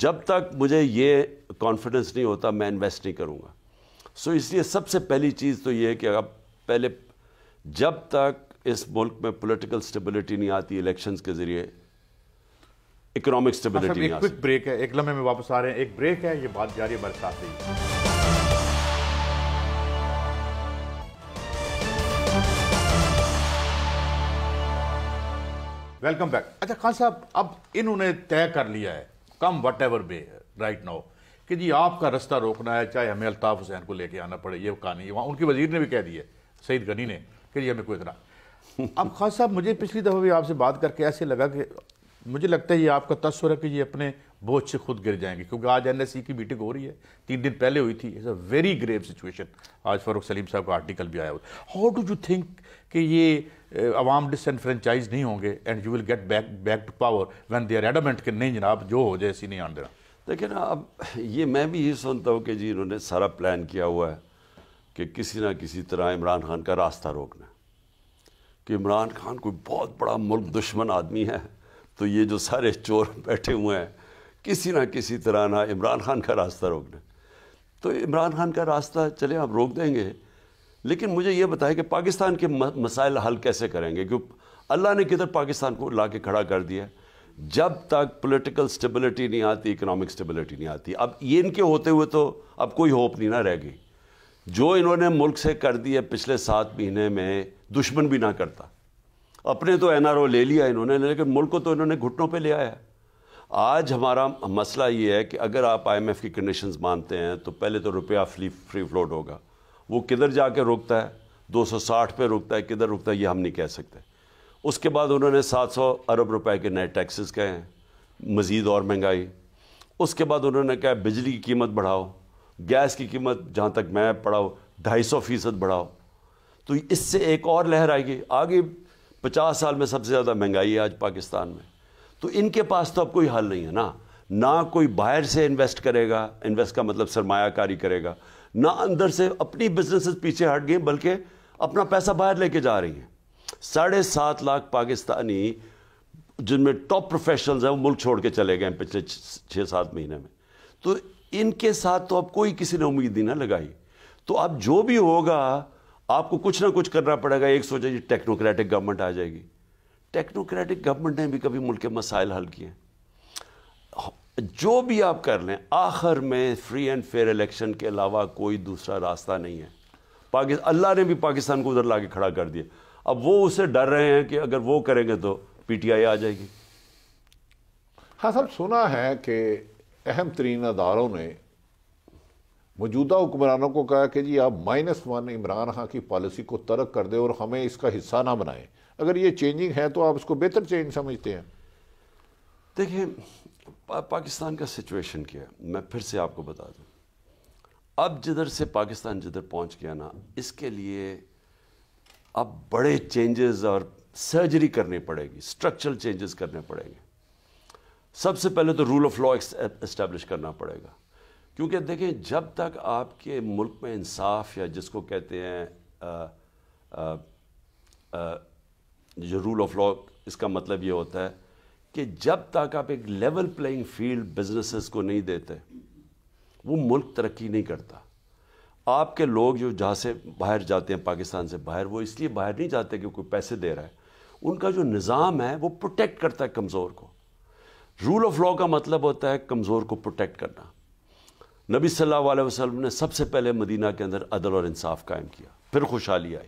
जब तक मुझे ये कॉन्फिडेंस नहीं होता मैं इन्वेस्ट नहीं करूँगा सो इसलिए सबसे पहली चीज़ तो ये है कि अगर पहले जब तक इस मुल्क में पॉलिटिकल स्टेबिलिटी नहीं आती इलेक्शंस के ज़रिए इकोनॉमिक स्टेबिलिटी अच्छा, एक क्विक ब्रेक है एक लम्हे में वापस आ रहे हैं एक ब्रेक है ये बात जारी है बरसात साथ रही वेलकम बैक अच्छा खान साहब अब इन्होंने तय कर लिया है come whatever be right now कि जी आपका रास्ता रोकना है चाहे हमें अल्ताफ़ हुसैन को लेके आना पड़े ये कहानी वहाँ उनकी वजीर ने भी कह दिया सईद गनी ने कि जी हमें कोई इतना अब खास साहब मुझे पिछली दफ़ा भी आपसे बात करके ऐसे लगा कि मुझे लगता है ये आपका तस्वर है कि ये अपने बोझ से खुद गिर जाएंगे क्योंकि आज एन की मीटिंग हो रही है तीन दिन पहले हुई थी it's a very grave situation आज फारूक सलीम साहब का आर्टिकल भी आया हुआ हाउ डू यू थिंक कि ये अवाम डिसनफ्रेंचाइज नहीं होंगे and you will get back back to power when they are adamant के नहीं जनाब जो हो जाए इसी नहीं आन देना देखिए ना अब ये मैं भी ये सुनता हूँ कि जी इन्होंने सारा प्लान किया हुआ है कि किसी ना किसी तरह इमरान खान का रास्ता रोकना कि इमरान खान कोई बहुत बड़ा मुल्क दुश्मन आदमी है तो ये जो सारे चोर बैठे हुए हैं किसी ना किसी तरह ना इमरान खान का रास्ता रोक दें तो इमरान खान का रास्ता चले आप रोक देंगे लेकिन मुझे ये बताएं कि पाकिस्तान के मसाइल हल कैसे करेंगे क्योंकि अल्लाह ने किधर पाकिस्तान को ला के खड़ा कर दिया जब तक पॉलिटिकल स्टेबिलिटी नहीं आती इकोनॉमिक स्टेबिलिटी नहीं आती अब ये इनके होते हुए तो अब कोई होप नहीं ना रह गई जो इन्होंने मुल्क से कर दिए पिछले सात महीने में दुश्मन भी ना करता अपने तो ओ ले लिया इन्होंने लेकिन मुल्क को तो इन्होंने घुटनों पर ले आया आज हमारा मसला ये है कि अगर आप एफ की कंडीशन मानते हैं तो पहले तो रुपया फ्री फ्री फ्लोट होगा वो किधर जा कर रुकता है 260 पे रुकता है किधर रुकता है ये हम नहीं कह सकते उसके बाद उन्होंने 700 अरब रुपए के नए टैक्सेस कहे हैं मज़ीद और महंगाई उसके बाद उन्होंने कहा बिजली की कीमत बढ़ाओ गैस की कीमत जहाँ तक मैं पढ़ाओ ढाई सौ फीसद बढ़ाओ तो इससे एक और लहर आएगी आगे पचास साल में सबसे ज़्यादा महंगाई है आज पाकिस्तान में तो इनके पास तो अब कोई हल नहीं है ना ना कोई बाहर से इन्वेस्ट करेगा इन्वेस्ट का मतलब सरमायाकारी करेगा ना अंदर से अपनी बिजनेसेस पीछे हट गए बल्कि अपना पैसा बाहर लेके जा रही हैं साढ़े सात लाख पाकिस्तानी जिनमें टॉप प्रोफेशनल्स हैं वो मुल्क छोड़ के चले गए पिछले छः सात महीने में तो इनके साथ तो अब कोई किसी ने उम्मीद ही ना लगाई तो अब जो भी होगा आपको कुछ ना कुछ करना पड़ेगा एक सोचा जी टेक्नोक्रेटिक गवर्नमेंट आ जाएगी टेक्नोक्रेटिक गवर्नमेंट ने भी कभी मुल्क के मसाइल हल किए जो भी आप कर लें आखिर में फ्री एंड फेयर इलेक्शन के अलावा कोई दूसरा रास्ता नहीं है पाकिस्तान अल्लाह ने भी पाकिस्तान को उधर ला के खड़ा कर दिया अब वो उसे डर रहे हैं कि अगर वो करेंगे तो पीटीआई आ जाएगी हाँ सर सुना है कि अहम तरीन अदारों ने मौजूदा हुक्मरानों को कहा कि जी आप माइनस वन इमरान खां की पॉलिसी को तर्क कर दें और हमें इसका हिस्सा ना बनाएं अगर ये चेंजिंग है तो आप इसको बेहतर चेंज समझते हैं देखिए पा, पाकिस्तान का सिचुएशन क्या है मैं फिर से आपको बता दूं अब जिधर से पाकिस्तान जिधर पहुंच गया ना इसके लिए अब बड़े चेंजेस और सर्जरी करनी पड़ेगी स्ट्रक्चरल चेंजेस करने पड़ेंगे सबसे पहले तो रूल ऑफ लॉ इस्टेब्लिश करना पड़ेगा क्योंकि देखें जब तक आपके मुल्क में इंसाफ या जिसको कहते हैं जो रूल ऑफ लॉ इसका मतलब ये होता है कि जब तक आप एक लेवल प्लेइंग फील्ड बिजनेसेस को नहीं देते वो मुल्क तरक्की नहीं करता आपके लोग जो जहाँ से बाहर जाते हैं पाकिस्तान से बाहर वो इसलिए बाहर नहीं जाते कि कोई पैसे दे रहा है उनका जो निज़ाम है वो प्रोटेक्ट करता है कमज़ोर को रूल ऑफ लॉ का मतलब होता है कमज़ोर को प्रोटेक्ट करना नबी सल्लल्लाहु अलैहि वसल्लम ने सबसे पहले मदीना के अंदर अदल और इंसाफ कायम किया फिर खुशहाली आई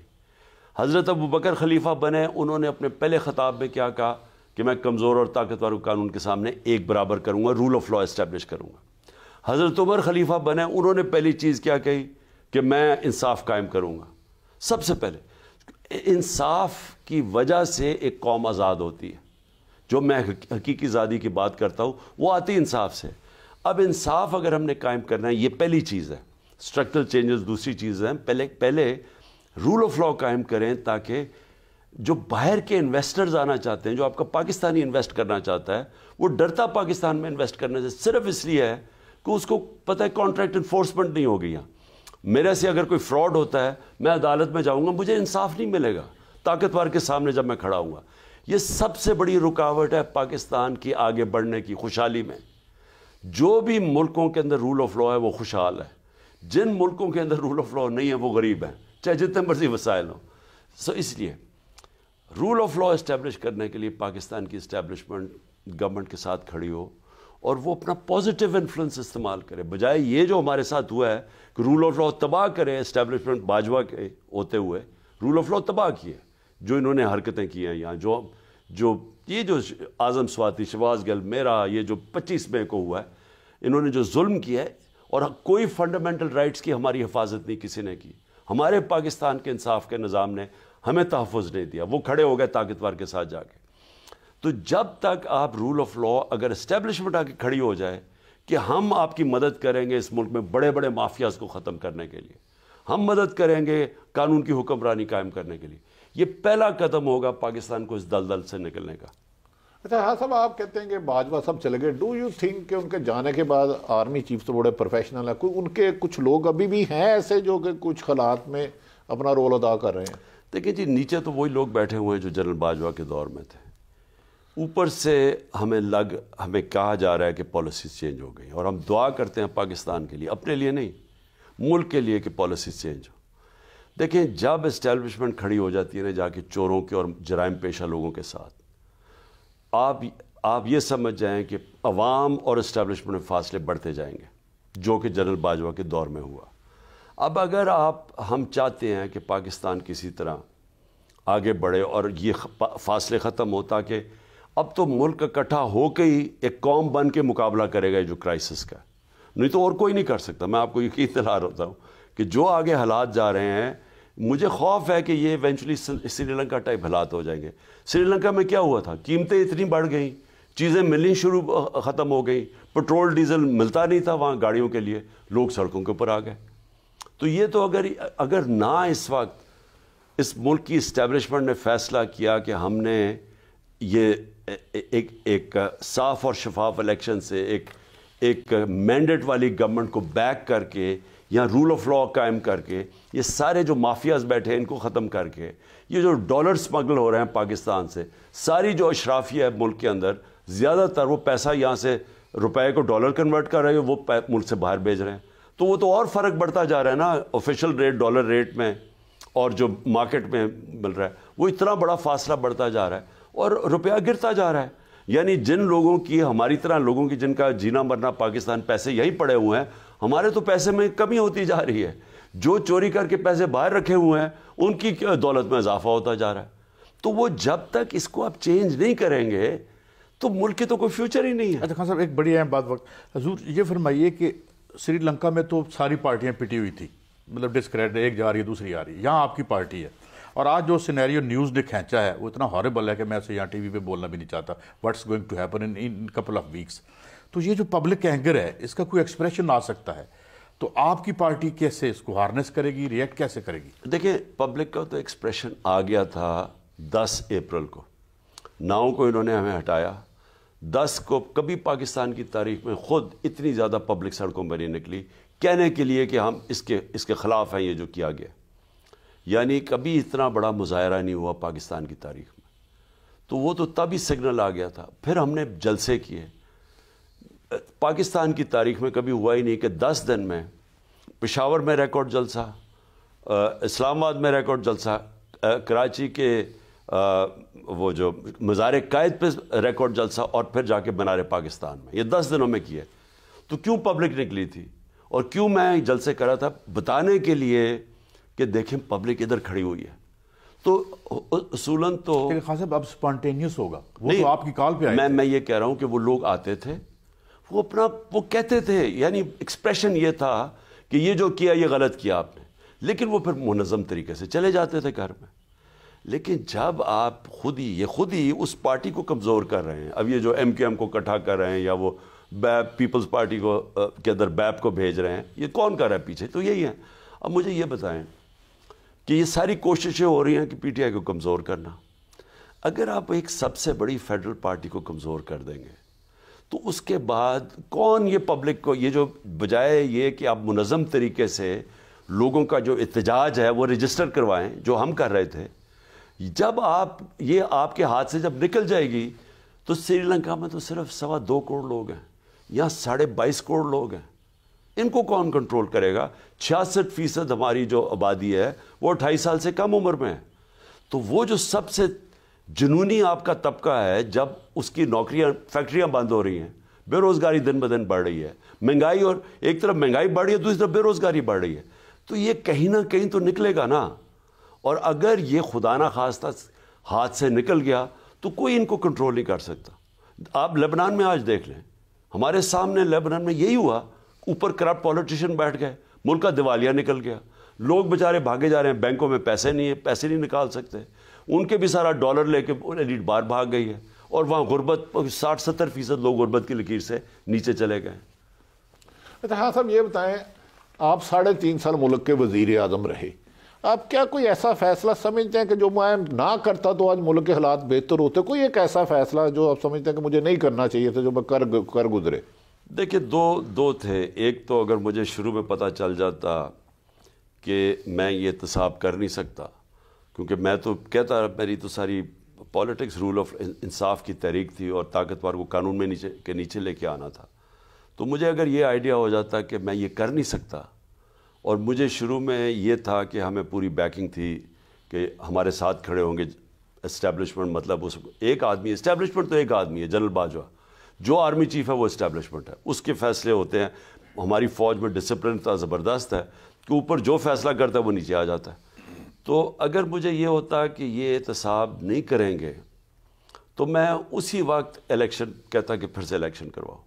हज़रत अबू बकर खलीफा बने उन्होंने अपने पहले ख़ताब में क्या कहा कि मैं कमज़ोर और ताकतवर कानून के सामने एक बराबर करूँगा रूल ऑफ लॉ इस्टेब्लिश करूँगा हज़रत उमर खलीफा बने उन्होंने पहली चीज़ क्या कही कि मैं इंसाफ कायम करूँगा सबसे पहले इंसाफ की वजह से एक कौम आज़ाद होती है जो मैं हकीकी आज़ादी की बात करता हूँ वो आती इंसाफ से अब इंसाफ अगर हमने कायम करना है ये पहली चीज़ है स्ट्रक्चरल चेंजेस दूसरी चीज़ है पहले पहले रूल ऑफ लॉ कायम करें ताकि जो बाहर के इन्वेस्टर्स आना चाहते हैं जो आपका पाकिस्तानी इन्वेस्ट करना चाहता है वो डरता पाकिस्तान में इन्वेस्ट करने से सिर्फ इसलिए है कि उसको पता है कॉन्ट्रैक्ट इन्फोर्समेंट नहीं गई यहाँ मेरे से अगर कोई फ्रॉड होता है मैं अदालत में जाऊँगा मुझे इंसाफ नहीं मिलेगा ताकतवर के सामने जब मैं खड़ा हूँ ये सबसे बड़ी रुकावट है पाकिस्तान की आगे बढ़ने की खुशहाली में जो भी मुल्कों के अंदर रूल ऑफ लॉ है वो खुशहाल है जिन मुल्कों के अंदर रूल ऑफ लॉ नहीं है वो गरीब हैं चाहे जितने मर्जी वसाइल हों सो इसलिए रूल ऑफ लॉ इस्टेब्लिश करने के लिए पाकिस्तान की इस्टेब्लिशमेंट गवर्नमेंट के साथ खड़ी हो और वो अपना पॉजिटिव इन्फ्लुएंस इस्तेमाल करे बजाय ये जो हमारे साथ हुआ है कि रूल ऑफ लॉ तबाह करें इस्टेब्लिशमेंट बाजवा के होते हुए रूल ऑफ लॉ तबाह किए जो इन्होंने हरकतें की हैं यहाँ जो जो ये जो आज़म स्वाति गल मेरा ये जो पच्चीस मई को हुआ है इन्होंने जो जुल्म किया है और कोई फंडामेंटल राइट्स की हमारी हिफाजत नहीं किसी ने की हमारे पाकिस्तान के इंसाफ के निज़ाम ने हमें तहफ़ नहीं दिया वो खड़े हो गए ताकतवर के साथ जाके तो जब तक आप रूल ऑफ लॉ अगर इस्टेब्लिशमेंट आके खड़ी हो जाए कि हम आपकी मदद करेंगे इस मुल्क में बड़े बड़े माफियाज को ख़त्म करने के लिए हम मदद करेंगे कानून की हुक्मरानी कायम करने के लिए ये पहला कदम होगा पाकिस्तान को इस दलदल से निकलने का अच्छा हाँ सब आप कहते हैं कि बाजवा सब चले गए डू यू थिंक कि उनके जाने के बाद आर्मी चीफ तो बड़े प्रोफेशनल है कोई उनके कुछ लोग अभी भी हैं ऐसे जो कि कुछ हालात में अपना रोल अदा कर रहे हैं देखिए जी नीचे तो वही लोग बैठे हुए हैं जो जनरल बाजवा के दौर में थे ऊपर से हमें लग हमें कहा जा रहा है कि पॉलिसी चेंज हो गई और हम दुआ करते हैं पाकिस्तान के लिए अपने लिए नहीं मुल्क के लिए कि पॉलिसी चेंज हो देखें जब इस्टेब्लिशमेंट खड़ी हो जाती है ना जाके चोरों के और जराइम पेशा लोगों के साथ आप आप ये समझ जाएं कि अवाम और इस्टेब्लिशमेंट में फासले बढ़ते जाएंगे जो कि जनरल बाजवा के दौर में हुआ अब अगर आप हम चाहते हैं कि पाकिस्तान किसी तरह आगे बढ़े और ये फासले ख़त्म हो ताकि अब तो मुल्क इकट्ठा होकर ही एक कौम बन के मुकाबला करेगा जो क्राइसिस का नहीं तो और कोई नहीं कर सकता मैं आपको यकीन दिला होता हूँ कि जो आगे हालात जा रहे हैं मुझे खौफ है कि ये इवेंचुअली श्रीलंका टाइप हालात हो जाएंगे श्रीलंका में क्या हुआ था कीमतें इतनी बढ़ गई चीज़ें मिलनी शुरू ख़त्म हो गई पेट्रोल डीजल मिलता नहीं था वहाँ गाड़ियों के लिए लोग सड़कों के ऊपर आ गए तो ये तो अगर अगर ना इस वक्त इस मुल्क की इस्टेबलिशमेंट ने फैसला किया कि हमने ये एक एक साफ़ और शफाफ इलेक्शन से एक एक मैंडेट वाली गवर्नमेंट को बैक करके या रूल ऑफ लॉ कायम करके ये सारे जो माफियाज बैठे हैं इनको ख़त्म करके ये जो डॉलर स्मगल हो रहे हैं पाकिस्तान से सारी जो अशराफिया है मुल्क के अंदर ज़्यादातर वो पैसा यहाँ से रुपए को डॉलर कन्वर्ट कर रहे हैं वो मुल्क से बाहर भेज रहे हैं तो वो तो और फ़र्क बढ़ता जा रहा है ना ऑफिशियल रेट डॉलर रेट में और जो मार्केट में मिल रहा है वो इतना बड़ा फासला बढ़ता जा रहा है और रुपया गिरता जा रहा है यानी जिन लोगों की हमारी तरह लोगों की जिनका जीना मरना पाकिस्तान पैसे यहीं पड़े हुए हैं हमारे तो पैसे में कमी होती जा रही है जो चोरी करके पैसे बाहर रखे हुए हैं उनकी दौलत में इजाफा होता जा रहा है तो वो जब तक इसको आप चेंज नहीं करेंगे तो मुल्क की तो कोई फ्यूचर ही नहीं है अच्छा खान साहब एक बड़ी अहम बात वक्त हजूर ये फरमाइए कि श्रीलंका में तो सारी पार्टियाँ पिटी हुई थी मतलब डिस्क्रेड एक जा रही है दूसरी आ रही है यहाँ आपकी पार्टी है और आज जो सिनेरियो न्यूज़ ने खींचा है वो इतना हॉरेबल है कि मैं ऐसे यहाँ टीवी पे बोलना भी नहीं चाहता what's going to happen in in couple of weeks तो ये जो पब्लिक एंगर है इसका कोई एक्सप्रेशन आ सकता है तो आपकी पार्टी कैसे इसको हार्नेस करेगी रिएक्ट कैसे करेगी देखिए पब्लिक का तो एक्सप्रेशन आ गया था 10 अप्रैल को नाव को इन्होंने हमें हटाया 10 को कभी पाकिस्तान की तारीख में ख़ुद इतनी ज़्यादा पब्लिक सड़कों पर नहीं निकली कहने के लिए कि हम इसके इसके ख़िलाफ़ हैं ये जो किया गया यानी कभी इतना बड़ा मुजाहरा नहीं हुआ पाकिस्तान की तारीख में तो वो तो तभी सिग्नल आ गया था फिर हमने जलसे किए पाकिस्तान की तारीख में कभी हुआ ही नहीं कि दस दिन में पिशावर में रिकॉर्ड जलसा इस्लामाबाद में रिकॉर्ड जलसा कराची के आ, वो जो मज़ार कायद पे रिकॉर्ड जलसा और फिर जाके बनारे पाकिस्तान में ये दस दिनों में किए तो क्यों पब्लिक निकली थी और क्यों मैं जलसे करा था बताने के लिए कि देखें पब्लिक इधर खड़ी हुई है तो असूलन तो खास अब स्पॉन्टेनियस होगा वो तो आपकी कॉल पे मैं मैं ये कह रहा हूँ कि वो लोग आते थे वो अपना वो कहते थे यानी एक्सप्रेशन ये था कि ये जो किया ये गलत किया आपने लेकिन वो फिर मुनज़म तरीके से चले जाते थे घर में लेकिन जब आप खुद ही ये खुद ही उस पार्टी को कमज़ोर कर रहे हैं अब ये जो एम क्यू एम को इकट्ठा कर रहे हैं या वो बैप पीपल्स पार्टी को के अंदर बैप को भेज रहे हैं ये कौन कर रहा है पीछे तो यही है अब मुझे ये बताएं कि ये सारी कोशिशें हो रही हैं कि पीटीआई को कमज़ोर करना अगर आप एक सबसे बड़ी फेडरल पार्टी को कमज़ोर कर देंगे तो उसके बाद कौन ये पब्लिक को ये जो बजाय ये कि आप मुनम तरीके से लोगों का जो एहतजाज है वो रजिस्टर करवाएं जो हम कर रहे थे जब आप ये आपके हाथ से जब निकल जाएगी तो श्रीलंका में तो सिर्फ सवा दो करोड़ लोग हैं या साढ़े बाईस करोड़ लोग हैं इनको कौन कंट्रोल करेगा छियासठ फीसद हमारी जो आबादी है वो अट्ठाईस साल से कम उम्र में है तो वो जो सबसे जुनूनी आपका तबका है जब उसकी नौकरियां फैक्ट्रियां बंद हो रही हैं बेरोज़गारी दिन ब दिन बढ़ रही है महंगाई और एक तरफ महंगाई बढ़ रही है दूसरी तरफ बेरोज़गारी बढ़ रही है तो ये कहीं ना कहीं तो निकलेगा ना और अगर ये खुदा ना खास्ता हाथ से निकल गया तो कोई इनको कंट्रोल नहीं कर सकता आप लेबनान में आज देख लें हमारे सामने लेबनान में यही हुआ ऊपर करप्ट पॉलिटिशियन बैठ गए मुल्क का दिवालिया निकल गया लोग बेचारे भागे जा रहे हैं बैंकों में पैसे नहीं है पैसे नहीं निकाल सकते उनके भी सारा डॉलर लेके एलिट बार भाग गई है और वहाँ गुर्बत साठ सत्तर फीसद लोग गुर्बत की लकीर से नीचे चले गए अच्छा हाँ साहब ये बताएं आप साढ़े तीन साल मुल्क के वजीर अजम रहे आप क्या कोई ऐसा फैसला समझते हैं कि जो मैं ना करता तो आज मुल्क के हालात बेहतर होते कोई एक ऐसा फैसला जो आप समझते हैं कि मुझे नहीं करना चाहिए था जो मैं कर कर गुजरे देखिए दो दो थे एक तो अगर मुझे शुरू में पता चल जाता कि मैं ये एहतसाब कर नहीं सकता क्योंकि मैं तो कहता मेरी तो सारी पॉलिटिक्स रूल ऑफ इंसाफ की तहरीक थी और ताकतवर को कानून में नीचे के नीचे लेके आना था तो मुझे अगर ये आइडिया हो जाता कि मैं ये कर नहीं सकता और मुझे शुरू में ये था कि हमें पूरी बैकिंग थी कि हमारे साथ खड़े होंगे इस्टेब्लिशमेंट मतलब उस एक आदमी इस्टेब्लिशमेंट तो एक आदमी है जनरल बाजवा जो आर्मी चीफ है वो इस्टेब्लिशमेंट है उसके फैसले होते हैं हमारी फ़ौज में डिसिप्लिन इतना ज़बरदस्त है कि ऊपर जो फैसला करता है वो नीचे आ जाता है तो अगर मुझे ये होता कि ये एहतसाब नहीं करेंगे तो मैं उसी वक्त इलेक्शन कहता कि फिर से इलेक्शन करवाओ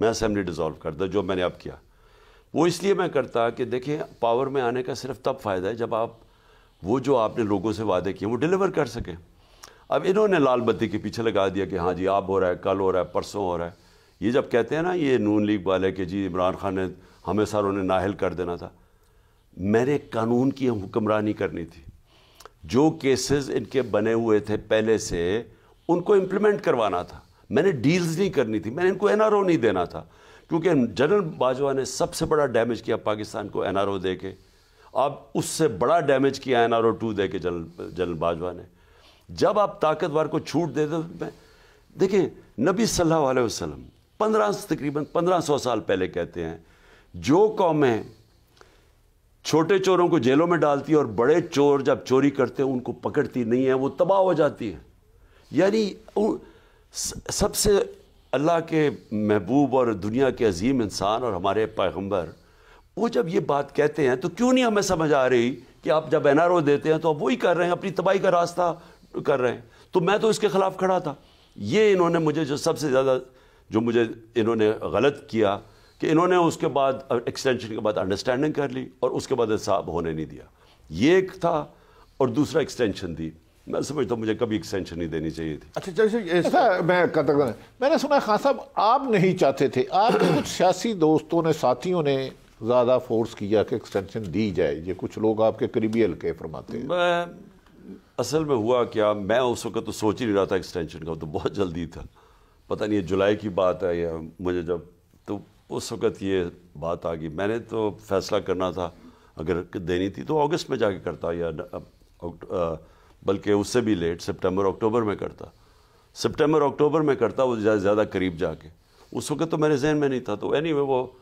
मैं असम्बली डिसॉल्व कर दूँ जो मैंने अब किया वो इसलिए मैं करता कि देखिए पावर में आने का सिर्फ तब फ़ायदा है जब आप वो जो आपने लोगों से वादे किए वो डिलीवर कर सकें अब इन्होंने लाल बत्ती के पीछे लगा दिया कि हाँ जी आप हो रहा है कल हो रहा है परसों हो रहा है ये जब कहते हैं ना ये नून लीग वाले कि जी इमरान खान ने हमेशा उन्हें नाहल कर देना था मैंने कानून की हुक्मरानी करनी थी जो केसेस इनके बने हुए थे पहले से उनको इम्प्लीमेंट करवाना था मैंने डील्स नहीं करनी थी मैंने इनको एन नहीं देना था क्योंकि जनरल बाजवा ने सबसे बड़ा डैमेज किया पाकिस्तान को एन आर ओ दे के अब उससे बड़ा डैमेज किया एन आर ओ टू दे के जनरल जनरल बाजवा ने जब आप ताकतवर को छूट दे दो मैं नबी सल्लल्लाहु अलैहि वसल्लम पंद्रह तकरीबन पंद्रह सौ साल पहले कहते हैं जो कौमें छोटे चोरों को जेलों में डालती है और बड़े चोर जब चोरी करते हैं उनको पकड़ती नहीं है वो तबाह हो जाती है यानी सबसे अल्लाह के महबूब और दुनिया के अजीम इंसान और हमारे पैगम्बर वो जब ये बात कहते हैं तो क्यों नहीं हमें समझ आ रही कि आप जब एन आर ओ देते हैं तो आप वही कर रहे हैं अपनी तबाही का रास्ता कर रहे हैं तो मैं तो इसके ख़िलाफ़ खड़ा था ये इन्होंने मुझे जो सबसे ज़्यादा जो मुझे इन्होंने गलत किया कि इन्होंने उसके बाद एक्सटेंशन के बाद अंडरस्टैंडिंग कर ली और उसके बाद हिसाब होने नहीं दिया ये एक था और दूसरा एक्सटेंशन दी मैं समझता हूँ मुझे कभी एक्सटेंशन नहीं देनी चाहिए थी अच्छा जैसे ऐसा अच्छा, मैं कहता मैंने सुना खान साहब आप नहीं चाहते थे आपके कुछ सियासी दोस्तों ने साथियों ने ज़्यादा फोर्स किया कि एक्सटेंशन दी जाए ये कुछ लोग आपके करीबी हल्के फरमाते हैं मैं असल में हुआ क्या मैं उस वक्त तो सोच ही नहीं रहा था एक्सटेंशन का तो बहुत जल्दी था पता नहीं जुलाई की बात है या मुझे जब तो उस वक़्त ये बात आ गई मैंने तो फ़ैसला करना था अगर देनी थी तो अगस्त में जाके करता या बल्कि उससे भी लेट सितंबर अक्टूबर में करता सितंबर अक्टूबर में करता वो ज़्यादा ज़्यादा करीब जाके उस वक़्त तो मेरे जहन में नहीं था तो एनी anyway, वो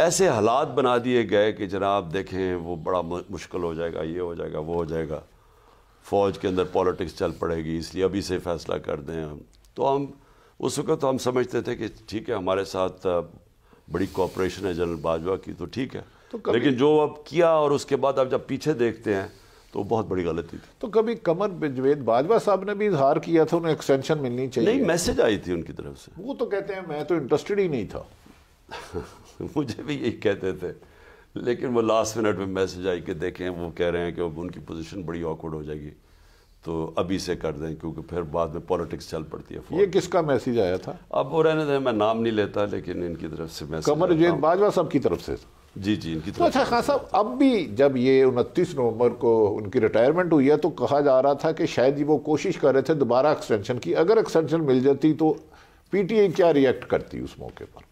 ऐसे हालात बना दिए गए कि जनाब देखें वो बड़ा मुश्किल हो जाएगा ये हो जाएगा वो हो जाएगा फ़ौज के अंदर पॉलिटिक्स चल पड़ेगी इसलिए अभी से फ़ैसला कर दें हम तो हम उस वक़्त तो हम समझते थे कि ठीक है हमारे साथ बड़ी कॉपरेशन है जनरल बाजवा की तो ठीक है तो लेकिन जो अब किया और उसके बाद आप जब पीछे देखते हैं तो बहुत बड़ी गलती थी तो कभी कमर बिजवेद बाजवा साहब ने भी इजहार किया था उन्हें एक्सटेंशन मिलनी चाहिए नहीं मैसेज आई थी उनकी तरफ से वो तो कहते हैं मैं तो इंटरेस्टेड ही नहीं था मुझे भी यही कहते थे लेकिन वो लास्ट मिनट में मैसेज आई कि देखें वो कह रहे हैं कि उनकी पोजिशन बड़ी ऑकवर्ड हो जाएगी तो अभी से कर दें क्योंकि फिर बाद में पॉलिटिक्स चल पड़ती है ये किसका मैसेज आया था अब वो रहने दें मैं नाम नहीं लेता लेकिन इनकी तरफ से मैसेज कमर जैन बाजवा साहब की तरफ से जी जी इनकी तो तरफ अच्छा खान साहब अब भी जब ये उनतीस नवंबर को उनकी रिटायरमेंट हुई है तो कहा जा रहा था कि शायद ये वो कोशिश कर रहे थे दोबारा एक्सटेंशन की अगर एक्सटेंशन मिल जाती तो पी क्या रिएक्ट करती उस मौके पर